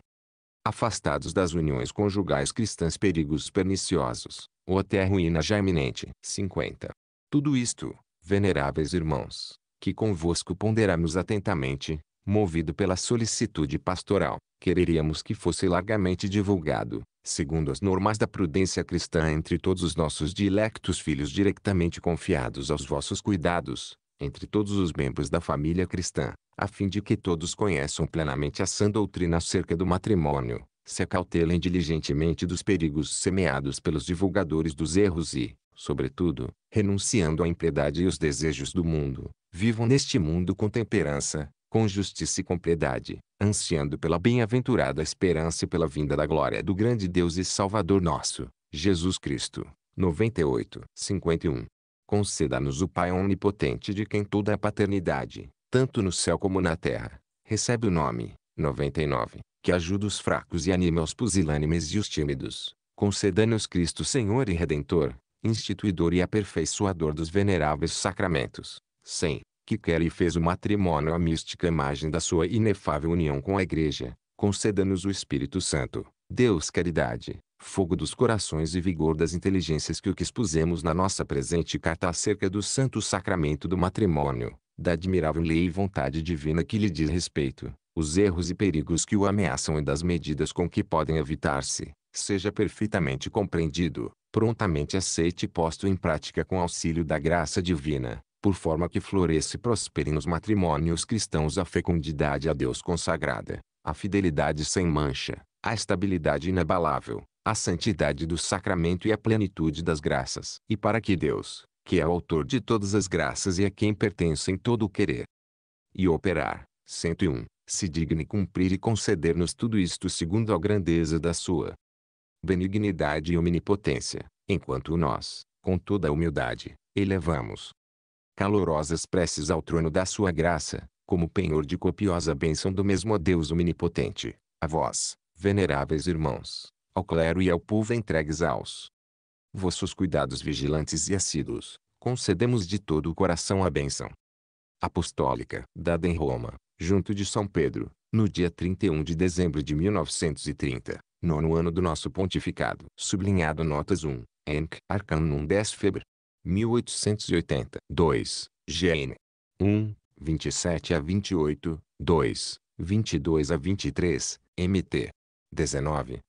Speaker 1: afastados das uniões conjugais cristãs perigos perniciosos, ou até a ruína já iminente. 50. Tudo isto, veneráveis irmãos, que convosco ponderamos atentamente, movido pela solicitude pastoral, quereríamos que fosse largamente divulgado, segundo as normas da prudência cristã entre todos os nossos dilectos filhos diretamente confiados aos vossos cuidados, entre todos os membros da família cristã, a fim de que todos conheçam plenamente a sã doutrina acerca do matrimônio, se acautelem diligentemente dos perigos semeados pelos divulgadores dos erros e, sobretudo, renunciando à impiedade e os desejos do mundo, vivam neste mundo com temperança, com justiça e com piedade, ansiando pela bem-aventurada esperança e pela vinda da glória do grande Deus e Salvador nosso, Jesus Cristo. 98, 51 conceda-nos o Pai Onipotente de quem toda a paternidade, tanto no céu como na terra, recebe o nome, 99, que ajuda os fracos e anima os pusilânimes e os tímidos, conceda nos Cristo Senhor e Redentor, instituidor e aperfeiçoador dos veneráveis sacramentos, 100, que quer e fez o matrimônio a mística imagem da sua inefável união com a Igreja, conceda-nos o Espírito Santo, Deus caridade, fogo dos corações e vigor das inteligências que o que expusemos na nossa presente carta acerca do santo sacramento do matrimônio, da admirável lei e vontade divina que lhe diz respeito, os erros e perigos que o ameaçam e das medidas com que podem evitar-se, seja perfeitamente compreendido, prontamente aceite e posto em prática com auxílio da graça divina, por forma que floresça e prospere nos matrimônios cristãos a fecundidade a Deus consagrada, a fidelidade sem mancha, a estabilidade inabalável, a santidade do sacramento e a plenitude das graças. E para que Deus, que é o autor de todas as graças e a quem pertencem todo o querer e operar, 101, se digne cumprir e conceder-nos tudo isto segundo a grandeza da sua benignidade e omnipotência, enquanto nós, com toda a humildade, elevamos calorosas preces ao trono da sua graça, como penhor de copiosa bênção do mesmo a Deus omnipotente, a vós, veneráveis irmãos ao clero e ao povo entregues aos vossos cuidados vigilantes e assíduos, concedemos de todo o coração a bênção apostólica, dada em Roma, junto de São Pedro, no dia 31 de dezembro de 1930, nono ano do nosso pontificado, sublinhado notas 1, Enc. Arcanum 10 Febre. 1880. 2. GN. 1. 27 a 28. 2. 22 a 23. MT. 19.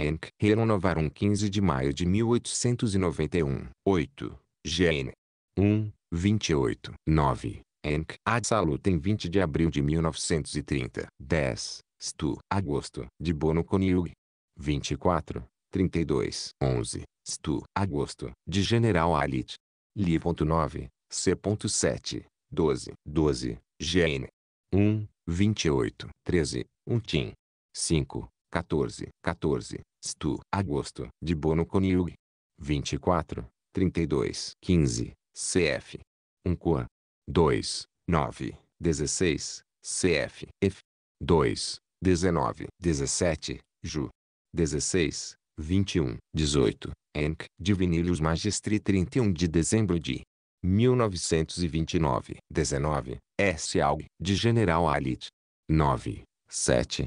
Speaker 1: Henk renovaram 15 de maio de 1891. 8. GN 1. 28. 9. Enk, Adsalu tem 20 de abril de 1930. 10. Stu. Agosto. De Bono Koniug. 24. 32. 11. Stu. Agosto. De General Alit. Li.9. C.7. 12. 12. GN 1. 28. 13. Untim. 5. 14, 14, Stu, agosto, de Bono Coniug. 24, 32, 15, CF. 1 Coa. 2, 9, 16, CF, F. 2, 19, 17, Ju. 16, 21, 18, Enc, de Vinílius Magistri 31 de dezembro de 1929, 19, S. Aug, de General Alit. 9, 7,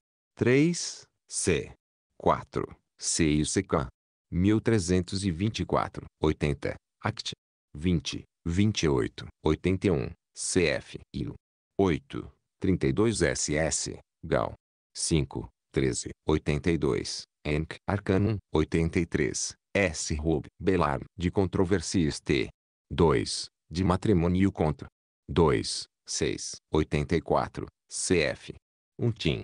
Speaker 1: 3, C. 4, C e CK. 1324, 80, Act. 20, 28, 81, CF, IL. 8, 32 SS, Gal. 5, 13, 82, Enc. Arcanum, 83, S. Rub. Belar, de controversias T. 2, de matrimônio contra. 2, 6, 84, CF. 1 um TIM.